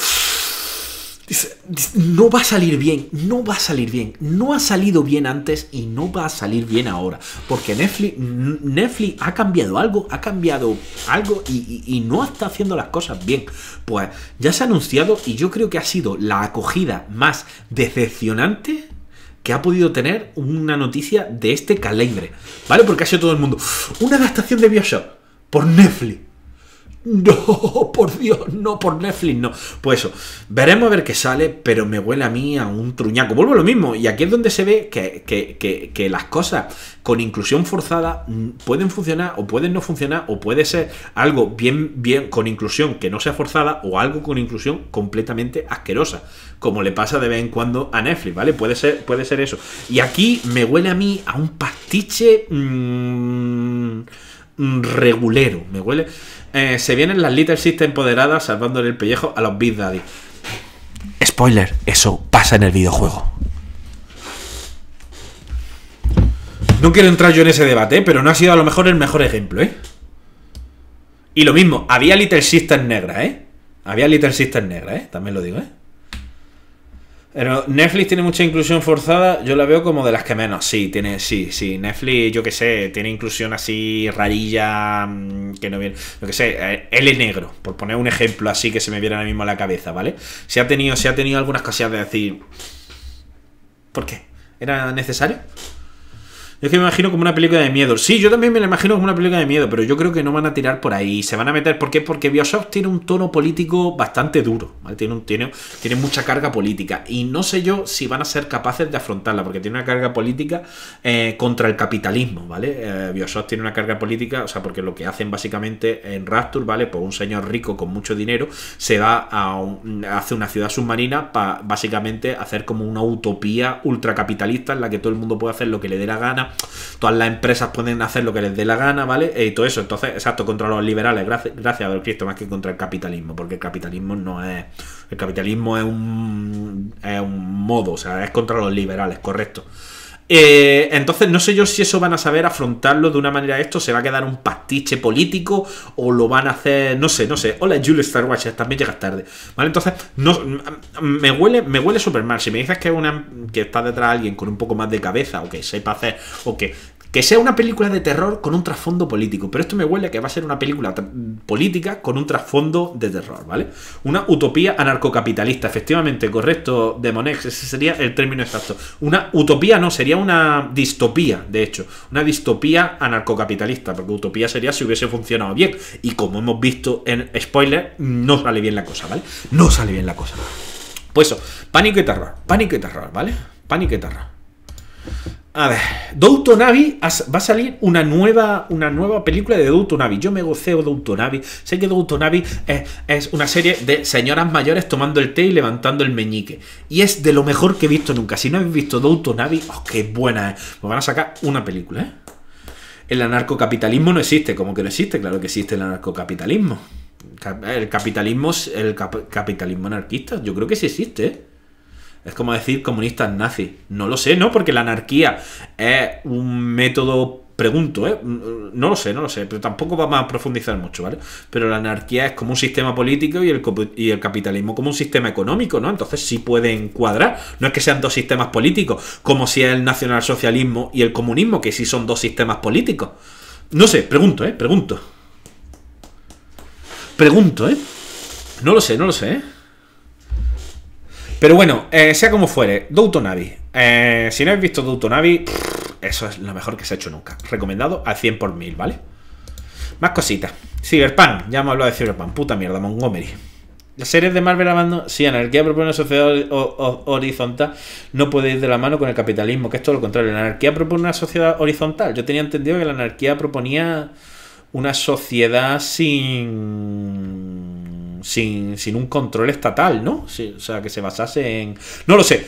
no va a salir bien, no va a salir bien. No ha salido bien antes y no va a salir bien ahora. Porque Netflix, Netflix ha cambiado algo, ha cambiado algo y, y no está haciendo las cosas bien. Pues ya se ha anunciado y yo creo que ha sido la acogida más decepcionante que ha podido tener una noticia de este calibre, ¿vale? Porque ha sido todo el mundo. Una adaptación de Bioshock por Netflix. No, por Dios, no, por Netflix, no. Pues eso, veremos a ver qué sale, pero me huele a mí a un truñaco. Vuelvo lo mismo, y aquí es donde se ve que, las cosas con inclusión forzada pueden funcionar o pueden no funcionar, o puede ser algo bien, bien con inclusión que no sea forzada, o algo con inclusión completamente asquerosa, como le pasa de vez en cuando a Netflix, ¿vale? Puede ser, puede ser eso. Y aquí me huele a mí a un pastiche. Mm, regulero, me huele. Eh, se vienen las Little Sisters empoderadas salvándole el pellejo a los Big Daddy. Spoiler, eso pasa en el videojuego. No quiero entrar yo en ese debate, pero no ha sido a lo mejor el mejor ejemplo, ¿eh? Y lo mismo, había Little Sisters negra, ¿eh? Había Little Sisters negra, ¿eh? También lo digo, ¿eh? Pero Netflix tiene mucha inclusión forzada, yo la veo como de las que menos, sí, tiene, sí, sí. Netflix, yo que sé, tiene inclusión así rarilla, mm, que no viene, yo que sé, eh, L negro, por poner un ejemplo así que se me viera ahora mismo a la cabeza, ¿vale? Se ha tenido, se ha tenido algunas casillas de decir, ¿por qué? ¿Era necesario? Es que me imagino como una película de miedo. Sí, yo también me la imagino como una película de miedo, pero yo creo que no van a tirar por ahí. Se van a meter. ¿Por qué? Porque Bioshock tiene un tono político bastante duro. Tiene, tiene, tiene mucha carga política. Y no sé yo si van a ser capaces de afrontarla, porque tiene una carga política eh, contra el capitalismo, ¿vale? Eh, Bioshock tiene una carga política, o sea, porque lo que hacen básicamente en Rapture, ¿vale? Pues un señor rico con mucho dinero se va a hace una ciudad submarina para básicamente hacer como una utopía ultracapitalista en la que todo el mundo puede hacer lo que le dé la gana todas las empresas pueden hacer lo que les dé la gana, ¿vale? Eh, y todo eso, entonces, exacto, contra los liberales, gracias, gracias a Cristo, más que contra el capitalismo, porque el capitalismo no es... El capitalismo es un, es un modo, o sea, es contra los liberales, correcto. Eh, entonces no sé yo si eso van a saber afrontarlo de una manera esto, se va a quedar un pastiche político o lo van a hacer, no sé, no sé. Hola Julie Star también llegas tarde. ¿Vale? Entonces, no, mm, mm, me huele, me huele mal. Si me dices que una que está detrás de alguien con un poco más de cabeza o que sepa hacer o que que sea una película de terror con un trasfondo político, pero esto me huele a que va a ser una película política con un trasfondo de terror, ¿vale? Una utopía anarcocapitalista, efectivamente, correcto, Demonex, ese sería el término exacto. Una utopía no, sería una distopía, de hecho, una distopía anarcocapitalista, porque utopía sería si hubiese funcionado bien, y como hemos visto en spoiler, no sale bien la cosa, ¿vale? No sale bien la cosa. Pues eso, pánico y terror, pánico y terror, ¿vale? Pánico y terror. A ver, Navi, va a salir una nueva, una nueva película de Navi, Yo me goceo Navi, Sé que Douto es, es una serie de señoras mayores tomando el té y levantando el meñique. Y es de lo mejor que he visto nunca. Si no habéis visto Navi, oh, qué buena es. Nos pues van a sacar una película, ¿eh? El anarcocapitalismo no existe. como que no existe? Claro que existe el anarcocapitalismo. El capitalismo, el capitalismo anarquista. Yo creo que sí existe, ¿eh? Es como decir comunistas nazis. No lo sé, ¿no? Porque la anarquía es un método, pregunto, ¿eh? Mm, mm, no lo sé, no lo sé, pero tampoco vamos a profundizar mucho, ¿vale? Pero la anarquía es como un sistema político y el, y el capitalismo como un sistema económico, ¿no? Entonces sí pueden cuadrar. No es que sean dos sistemas políticos, como si es el nacionalsocialismo y el comunismo, que sí son dos sistemas políticos. No sé, pregunto, ¿eh? Pregunto. Pregunto, ¿eh? No lo sé, no lo sé, ¿eh? Pero bueno, eh, sea como fuere, Doutonavi. Eh, si no habéis visto Doutonavi, eso es lo mejor que se ha hecho nunca. Recomendado al 100 por 1000, ¿vale? Más cositas. Cyberpunk, ya hemos hablado de Ciberpan. puta mierda, Montgomery. Las series de Marvel Abandon. Si anarquía propone una sociedad horizontal, no puede ir de la mano con el capitalismo, que es todo lo contrario. La anarquía propone una sociedad horizontal. Yo tenía entendido que la anarquía proponía una sociedad sin sin, un control estatal, ¿no? o sea, que se basase en... No lo sé.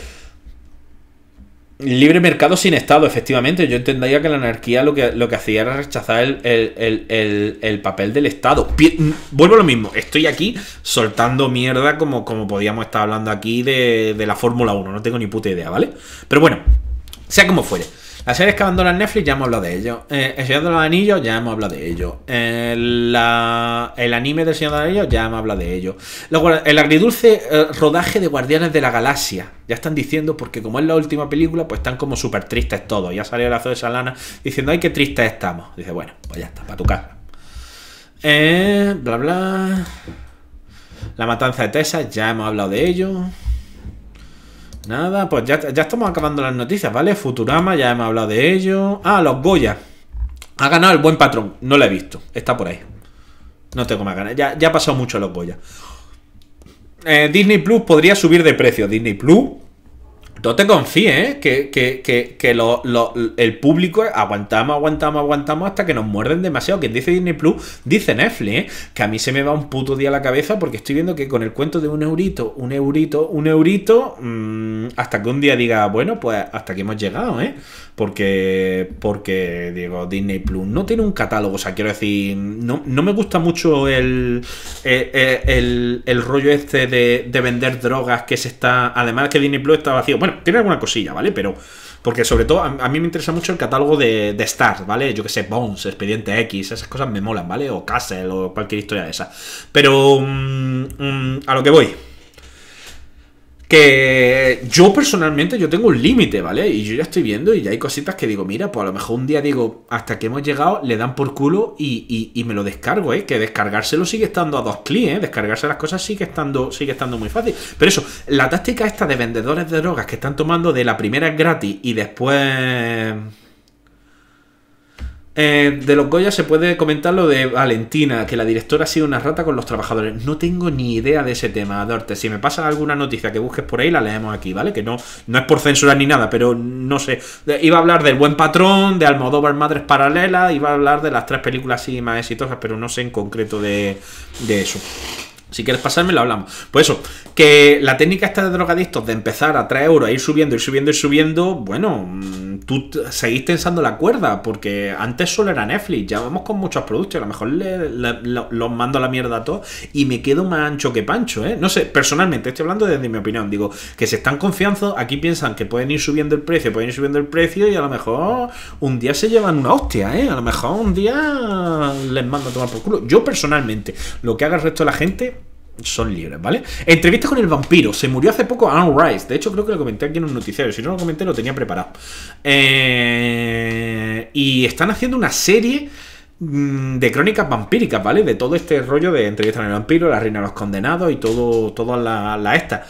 Libre mercado sin Estado, efectivamente. Yo entendía que la anarquía lo que, lo que hacía era rechazar el, papel del Estado. Mm, vuelvo a lo mismo, estoy aquí soltando mierda como, como podíamos estar hablando aquí de, de la Fórmula 1. No tengo ni puta idea, ¿vale? Pero bueno, sea como fuere. La serie que abandonan Netflix ya hemos hablado de ello. Eh, el Señor de los Anillos ya hemos hablado de ello. el anime del Señor de los Anillos ya hemos hablado de ello. el agridulce eh, rodaje de Guardianes de la Galaxia. Ya están diciendo, porque como es la última película, pues están como súper tristes todos. Ya salió el lazo de Salana diciendo, ay, qué tristes estamos. Dice, bueno, pues ya está, para tu casa. Eh, bla, bla. La matanza de Tessa, ya hemos hablado de ello. Nada, pues ya, estamos acabando las noticias, ¿vale? Futurama, ya hemos hablado de ello. Ah, los Goya. Ha ganado el buen patrón. No lo he visto. Está por ahí. No tengo más ganas. Ya, ha pasado mucho los Goya. Eh, Disney Plus podría subir de precio. Disney Plus no te confíes, ¿eh? que, el público aguantamos, aguantamos, aguantamos hasta que nos muerden demasiado. Quien dice Disney Plus, dice Netflix, ¿eh? que a mí se me va un puto día a la cabeza porque estoy viendo que con el cuento de un eurito, un eurito, un eurito, mm, hasta que un día diga, bueno, pues hasta que hemos llegado, ¿eh? Porque, porque digo, Disney Plus no tiene un catálogo, o sea, quiero decir, no, me gusta mucho el, el, eh, el, el rollo este de, de, vender drogas que se está, además que Disney Plus está vacío. Bueno, tiene alguna cosilla, ¿vale? Pero. Porque sobre todo a, mí me interesa mucho el catálogo de, de, stars, ¿vale? Yo que sé, Bones, Expediente X, esas cosas me molan, ¿vale? O Castle o cualquier historia de esa. Pero. Mm, mm, a lo que voy. Que yo personalmente, yo tengo un límite, ¿vale? Y yo ya estoy viendo y ya hay cositas que digo, mira, pues a lo mejor un día digo, hasta que hemos llegado, le dan por culo y, y, me lo descargo, ¿eh? Que descargárselo sigue estando a dos clics, ¿eh? Descargarse las cosas sigue estando, sigue estando muy fácil. Pero eso, la táctica esta de vendedores de drogas que están tomando de la primera gratis y después... Eh, de los Goya se puede comentar lo de Valentina, que la directora ha sido una rata con los trabajadores. No tengo ni idea de ese tema, Dorte. Si me pasa alguna noticia que busques por ahí, la leemos aquí, ¿vale? Que no, no es por censura ni nada, pero no sé. Eh, iba a hablar del buen patrón, de Almodóvar Madres Paralelas, iba a hablar de las tres películas más exitosas, pero no sé en concreto de, de eso. Si quieres pasarme, lo hablamos. Pues eso, que la técnica esta de drogadictos de empezar a 3 euros, a ir subiendo, ir subiendo, ir subiendo, bueno, mm, tú seguís tensando la cuerda, porque antes solo era Netflix, ya vamos con muchos productos, a lo mejor los mando a la mierda a todos y me quedo más ancho que pancho, ¿eh? No sé, personalmente, estoy hablando desde mi opinión, digo, que si están confianzos, aquí piensan que pueden ir subiendo el precio, pueden ir subiendo el precio y a lo mejor un día se llevan una hostia, ¿eh? A lo mejor un día les mando a tomar por culo. Yo personalmente, lo que haga el resto de la gente son libres, ¿vale? Entrevista con el vampiro. Se murió hace poco Anne Rice. De hecho, creo que lo comenté aquí en un noticiario. Si no lo comenté, lo tenía preparado. Eh, y están haciendo una serie mm, de crónicas vampíricas, ¿vale? De todo este rollo de entrevista con el vampiro, la reina de los condenados y todo, todas la esta.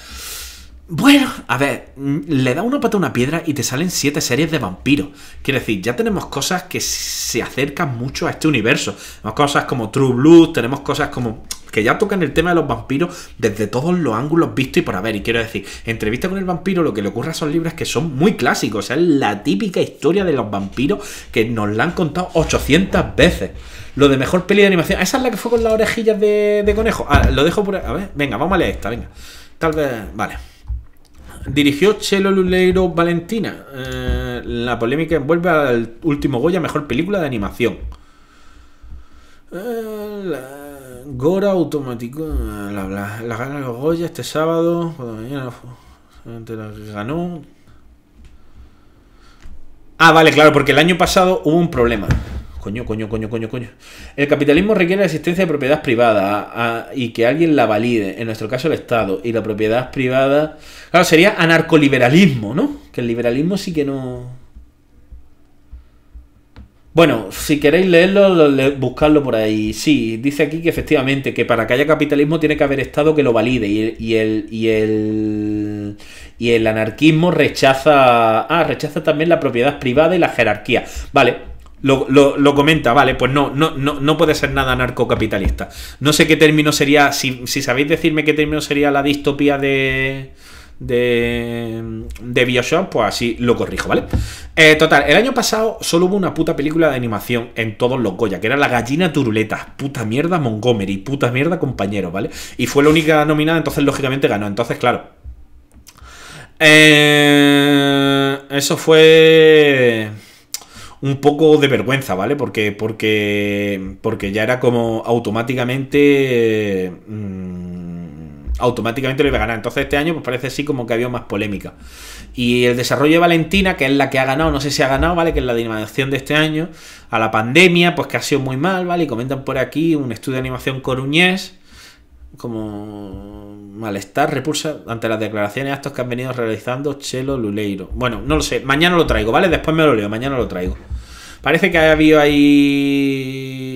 Bueno, a ver, mm, le da una pata a una piedra y te salen siete series de vampiros. Quiero decir, ya tenemos cosas que se acercan mucho a este universo. Tenemos cosas como True Blood. tenemos cosas como que ya tocan el tema de los vampiros desde todos los ángulos vistos y por haber. Y quiero decir, entrevista con el vampiro, lo que le ocurre a esos libros que son muy clásicos, es la típica historia de los vampiros que nos la han contado 800 veces. Lo de mejor peli de animación, esa es la que fue con las orejillas de, conejo. Ah, lo dejo por. A ver, venga, vamos a leer esta, venga. Tal vez. Vale. Dirigió Chelo Luleiro Valentina. Eh, la polémica envuelve al último Goya, mejor película de animación. Eh, la Gora automático. Eh, la, la, gana los Goya este sábado. ganó. Ah, vale, claro, porque el año pasado hubo un problema. Coño, coño, coño, coño, coño. El capitalismo requiere la existencia de propiedad privada ah, ah, y que alguien la valide, en nuestro caso el Estado, y la propiedad privada... Claro, sería anarcoliberalismo, ¿no? Que el liberalismo sí que no... Bueno, si queréis leerlo, buscarlo por ahí. Sí, dice aquí que efectivamente, que para que haya capitalismo tiene que haber Estado que lo valide. Y el, y el, y el, anarquismo rechaza. Ah, rechaza también la propiedad privada y la jerarquía. Vale, lo, comenta, vale, pues no, no, no, no puede ser nada anarcocapitalista. No sé qué término sería, si sabéis decirme qué término sería la distopía de, de, de Bioshock, pues así lo corrijo, ¿vale? Eh, total, el año pasado solo hubo una puta película de animación en todos los Goya, que era La gallina turuleta, puta mierda Montgomery, puta mierda compañero, ¿vale? Y fue la única nominada, entonces lógicamente ganó, entonces claro. Eh, eso fue un poco de vergüenza, ¿vale? Porque, porque, porque ya era como automáticamente... Mm, automáticamente lo iba a ganar. Entonces este año pues parece así como que había más polémica. Y el desarrollo de Valentina, que es la que ha ganado, no sé si ha ganado, ¿vale? Que es la animación de este año, a la pandemia, pues que ha sido muy mal, ¿vale? Y comentan por aquí un estudio de animación coruñés, como malestar, repulsa ante las declaraciones y actos que han venido realizando Chelo Luleiro. Bueno, no lo sé, mañana lo traigo, ¿vale? Después me lo leo, mañana lo traigo. Parece que ha habido ahí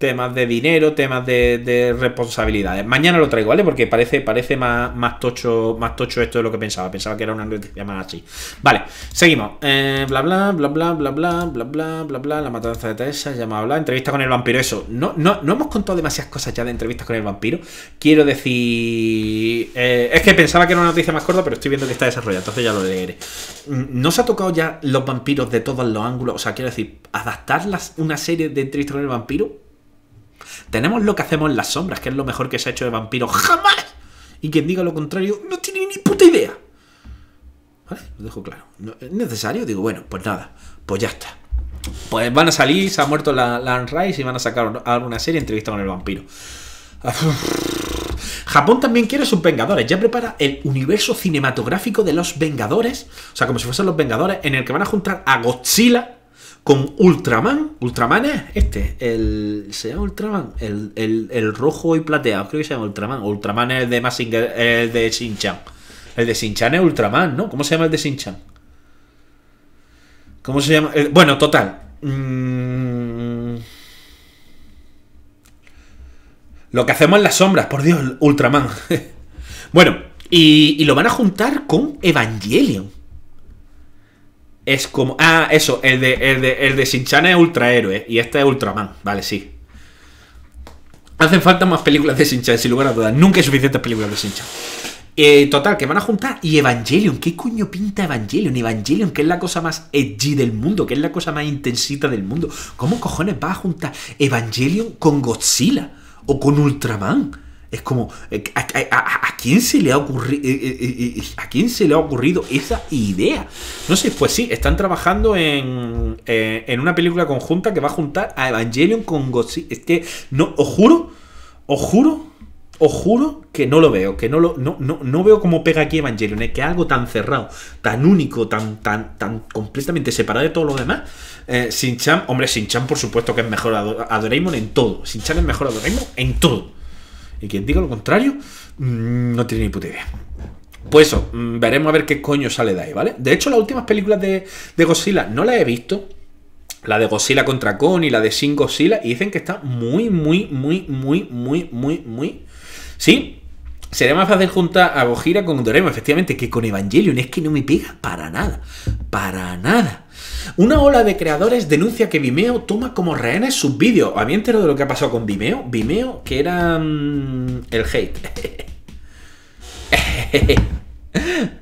temas de dinero, temas de, responsabilidades. Mañana lo traigo, ¿vale? Porque parece, parece más, más, tocho, más tocho esto de lo que pensaba. Pensaba que era una noticia más así. Vale, seguimos. bla, bla, bla, bla, bla, bla, bla, bla, bla, bla, la matanza de Tessa, ya me hablado. Entrevista con el vampiro, eso. No, no, no hemos contado demasiadas cosas ya de entrevistas con el vampiro. Quiero decir... es que pensaba que era una noticia más corta, pero estoy viendo que está desarrollada, entonces ya lo leeré. ¿No se ha tocado ya los vampiros de todos los ángulos? O sea, quiero decir, adaptar una serie de entrevistas con el vampiro tenemos lo que hacemos en las sombras, que es lo mejor que se ha hecho de vampiro jamás. Y quien diga lo contrario no tiene ni puta idea. ¿Vale? Lo dejo claro. ¿Es necesario? Digo, bueno, pues nada, pues ya está. Pues van a salir, se ha muerto la, Landrise y van a sacar alguna serie e entrevista con el vampiro. Japón también quiere sus Vengadores. Ya prepara el universo cinematográfico de los Vengadores. O sea, como si fuesen los Vengadores, en el que van a juntar a Godzilla con Ultraman. Ultraman es este, el, ¿se llama Ultraman? El, el, rojo y plateado, creo que se llama Ultraman. Ultraman es el de Massinger, el de Shinchan. El de Shinchan es Ultraman, ¿no? ¿Cómo se llama el de Shinchan? ¿Cómo se llama? bueno, total. Mm. Lo que hacemos en las sombras, por Dios, Ultraman. bueno, y, y lo van a juntar con Evangelion. Es como. Ah, eso, el de, el de, el de es ultrahéroe y este es Ultraman. Vale, sí. Hacen falta más películas de Shinchan, sin lugar a dudas. Nunca hay suficientes películas de Shinchan. Eh, total, que van a juntar. Y Evangelion, ¿qué coño pinta Evangelion? Evangelion, que es la cosa más edgy del mundo, que es la cosa más intensita del mundo. ¿Cómo cojones va a juntar Evangelion con Godzilla? ¿O con Ultraman? Es como, eh, ¿a, quién se le ha ocurrido, eh, eh, ¿a quién se le ha ocurrido esa idea? No sé, pues sí, están trabajando en, en una película conjunta que va a juntar a Evangelion con Godzilla. Es que, no, os juro, os juro os juro que no lo veo, que no lo no, veo cómo pega aquí Evangelion, es que algo tan cerrado, tan único, tan tan tan completamente separado de todo lo demás. Sin-chan, hombre, Sin-chan por supuesto que es mejor a, en todo. Sin-chan es mejor a Doraemon en todo. Y quien diga lo contrario, mm, no tiene ni puta idea. Pues eso, mm, veremos a ver qué coño sale de ahí, ¿vale? De hecho, las últimas películas de, Godzilla no las he visto. La de Godzilla contra Kong y la de Sin Godzilla. Y dicen que está muy, muy, muy, muy, muy, muy, muy. Sí, Sería más fácil juntar a Gojira con Dorema, efectivamente, que con Evangelion. Es que no me pega para nada. Para nada. Una ola de creadores denuncia que Vimeo toma como rehenes sus vídeos. Había entero de lo que ha pasado con Vimeo. Vimeo, que era. Mm, el hate.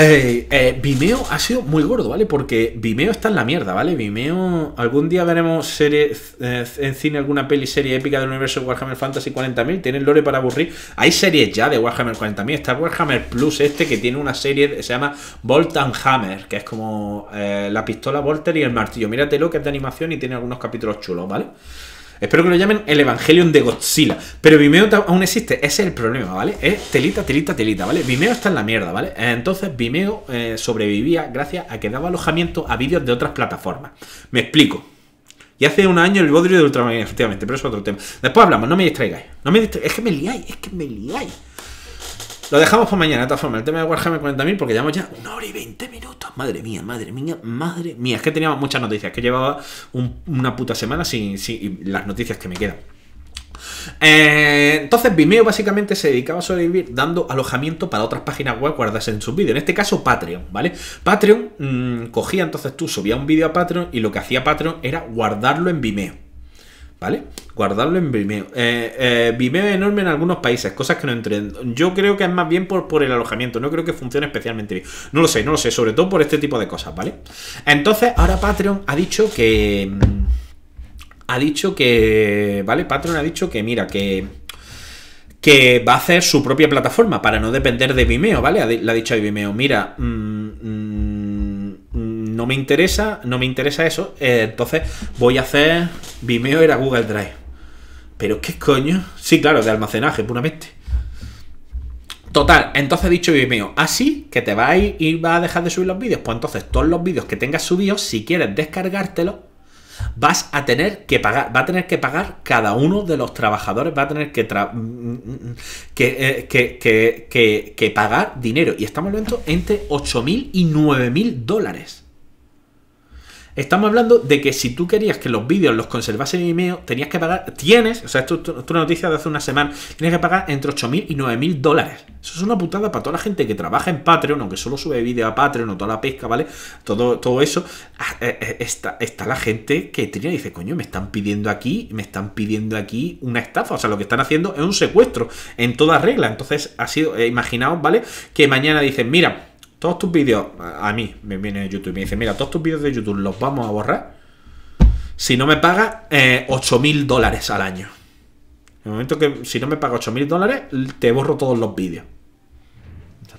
Eh, eh, Vimeo ha sido muy gordo, ¿vale? Porque Vimeo está en la mierda, ¿vale? Vimeo. Algún día veremos serie, eh, en cine alguna peli, serie épica del universo de Warhammer Fantasy 40.000. Tienen lore para aburrir. Hay series ya de Warhammer 40.000. Está Warhammer Plus, este que tiene una serie se llama Bolt and Hammer, que es como eh, la pistola Volter y el martillo. Míratelo, que es de animación y tiene algunos capítulos chulos, ¿vale? Espero que lo llamen el Evangelion de Godzilla. Pero Vimeo aún existe. Ese es el problema, ¿vale? Es telita, telita, telita, ¿vale? Vimeo está en la mierda, ¿vale? Entonces Vimeo eh, sobrevivía gracias a que daba alojamiento a vídeos de otras plataformas. Me explico. Y hace un año el bodrio de Ultraman, efectivamente, pero es otro tema. Después hablamos, no me distraigáis. No me distraigáis. Es que me liáis, es que me liáis. Lo dejamos por mañana, de todas formas. El tema de Warhammer 40.000, porque llevamos ya una hora y 20 minutos. Madre mía, madre mía, madre mía. Es que teníamos muchas noticias, que llevaba una puta semana sin, las noticias que me quedan. Eh, entonces Vimeo básicamente se dedicaba a sobrevivir dando alojamiento para otras páginas web guardadas en sus vídeos, en este caso Patreon, ¿vale? Patreon mm, cogía entonces tú, subía un vídeo a Patreon y lo que hacía Patreon era guardarlo en Vimeo. ¿Vale? Guardarlo en Vimeo. Eh, eh, Vimeo es enorme en algunos países, cosas que no entiendo. Yo creo que es más bien por, por el alojamiento, no creo que funcione especialmente bien. No lo sé, no lo sé, sobre todo por este tipo de cosas, ¿vale? Entonces, ahora Patreon ha dicho que... Mm, ha dicho que... ¿Vale? Patreon ha dicho que, mira, que que va a hacer su propia plataforma para no depender de Vimeo, ¿vale? ha dicho a Vimeo, mira, mmm, no me interesa, no me interesa eso, eh, entonces voy a hacer Vimeo era Google Drive. Pero qué coño. Sí, claro, de almacenaje puramente. Total, entonces he dicho Vimeo, así que te va a ir y a dejar de subir los vídeos. Pues entonces todos los vídeos que tengas subidos, si quieres descargártelo, vas a tener que pagar, va a tener que pagar cada uno de los trabajadores, va a tener que, mm, mm, mm, eh, que, que, que pagar dinero. Y estamos hablando entre 8.000 y 9.000 dólares. Estamos hablando de que si tú querías que los vídeos los conservase en Vimeo, tenías que pagar, tienes, o sea, esto es una noticia de hace una semana, tienes que pagar entre 8.000 y 9.000 dólares. Eso es una putada para toda la gente que trabaja en Patreon, aunque solo sube vídeo a Patreon o toda la pesca, ¿vale? Todo, todo eso. Ah, eh, eh, está, está la gente que tiene, dice, coño, me están pidiendo aquí, me están pidiendo aquí una estafa. O sea, lo que están haciendo es un secuestro en toda regla. Entonces, ha sido, eh, imaginaos, ¿vale? Que mañana dicen, mira, todos tus vídeos, a mí me viene YouTube y me dice, mira, todos tus vídeos de YouTube los vamos a borrar si no me pagas 8.000 eh, dólares al año. En el momento que si no me pagas 8.000 dólares, te borro todos los vídeos.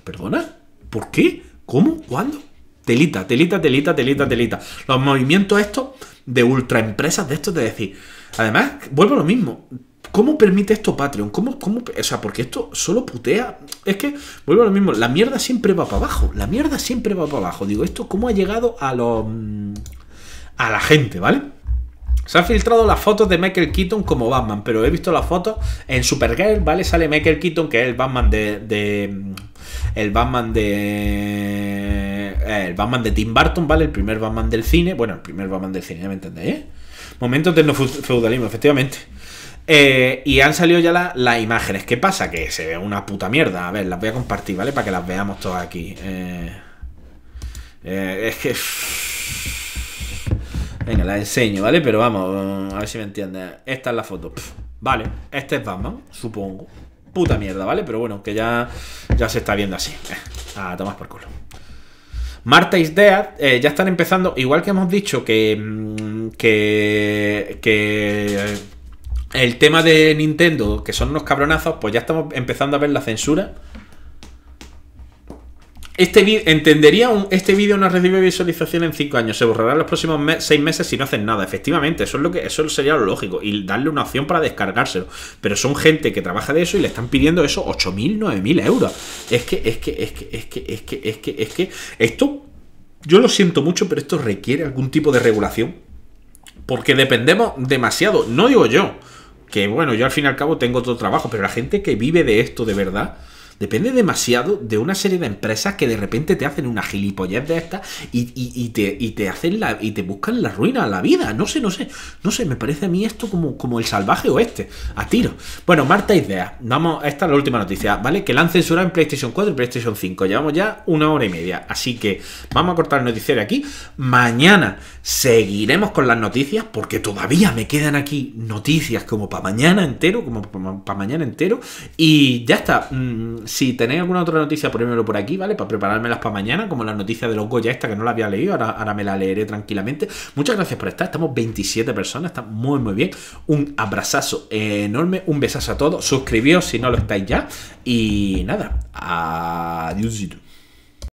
¿Perdona? ¿Por qué? ¿Cómo? ¿Cuándo? Telita, telita, telita, telita, telita. Los movimientos estos de ultraempresas de estos de decir. Además, vuelvo a lo mismo. ¿Cómo permite esto Patreon? ¿Cómo, cómo, o sea, porque esto solo putea. Es que, vuelvo a lo mismo, la mierda siempre va para abajo. La mierda siempre va para abajo. Digo, ¿esto cómo ha llegado a los. Mm, a la gente, ¿vale? Se han filtrado las fotos de Michael Keaton como Batman, pero he visto las fotos en Supergirl, ¿vale? Sale Michael Keaton, que es el Batman de. Mm, el Batman de. Eh, el Batman de Tim Burton, ¿vale? El primer Batman del cine. Bueno, el primer Batman del cine, ¿me entendéis? Eh? Momentos de no feudalismo, efectivamente. Eh, y han salido ya las imágenes. ¿Qué pasa? Que se ve una puta mierda. A ver, las voy a compartir, ¿vale? Para que las veamos todas aquí. Eh, eh, es que... Venga, las enseño, ¿vale? Pero vamos, mm, a ver si me entiende Esta es la foto. vale, este es Batman, supongo. Puta mierda, ¿vale? Pero bueno, que ya, ya se está viendo así. A tomar por culo. Marta y ya están empezando, igual que hemos dicho que, mm, que, que el tema de Nintendo, que son unos cabronazos, pues ya estamos empezando a ver la censura. Este entendería este vídeo no recibe visualización en 5 años, se borrará en los próximos 6 meses si no hacen nada. Efectivamente, eso es lo que eso sería lo lógico y darle una opción para descargárselo. Pero son gente que trabaja de eso y le están pidiendo eso 8000, 9000 euros. Es que es que es que es que es que es que es que esto yo lo siento mucho, pero esto requiere algún tipo de regulación porque dependemos demasiado, no digo yo que bueno, yo al fin y al cabo tengo otro trabajo, pero la gente que vive de esto de verdad, depende demasiado de una serie de empresas que de repente te hacen una gilipollez de estas y, te, hacen la, y te buscan la ruina, la vida. No sé, no sé, no sé, me parece a mí esto como, como el salvaje oeste, a tiro. Bueno, Marta Idea, vamos, esta es la última noticia, ¿vale? Que la han censurado en PlayStation 4 y PlayStation 5. Llevamos ya una hora y media, así que vamos a cortar el noticiero aquí. Mañana seguiremos con las noticias porque todavía me quedan aquí noticias como para mañana entero, como para mañana entero. Y ya está. Mm, si tenéis alguna otra noticia, primero por aquí, ¿vale? Para preparármelas para mañana, como la noticia de los Goya esta que no la había leído, ahora, ahora me la leeré tranquilamente. Muchas gracias por estar, estamos 27 personas, está muy, muy bien. Un abrazazo enorme, un besazo a todos, suscribíos si no lo estáis ya. Y nada, adiós.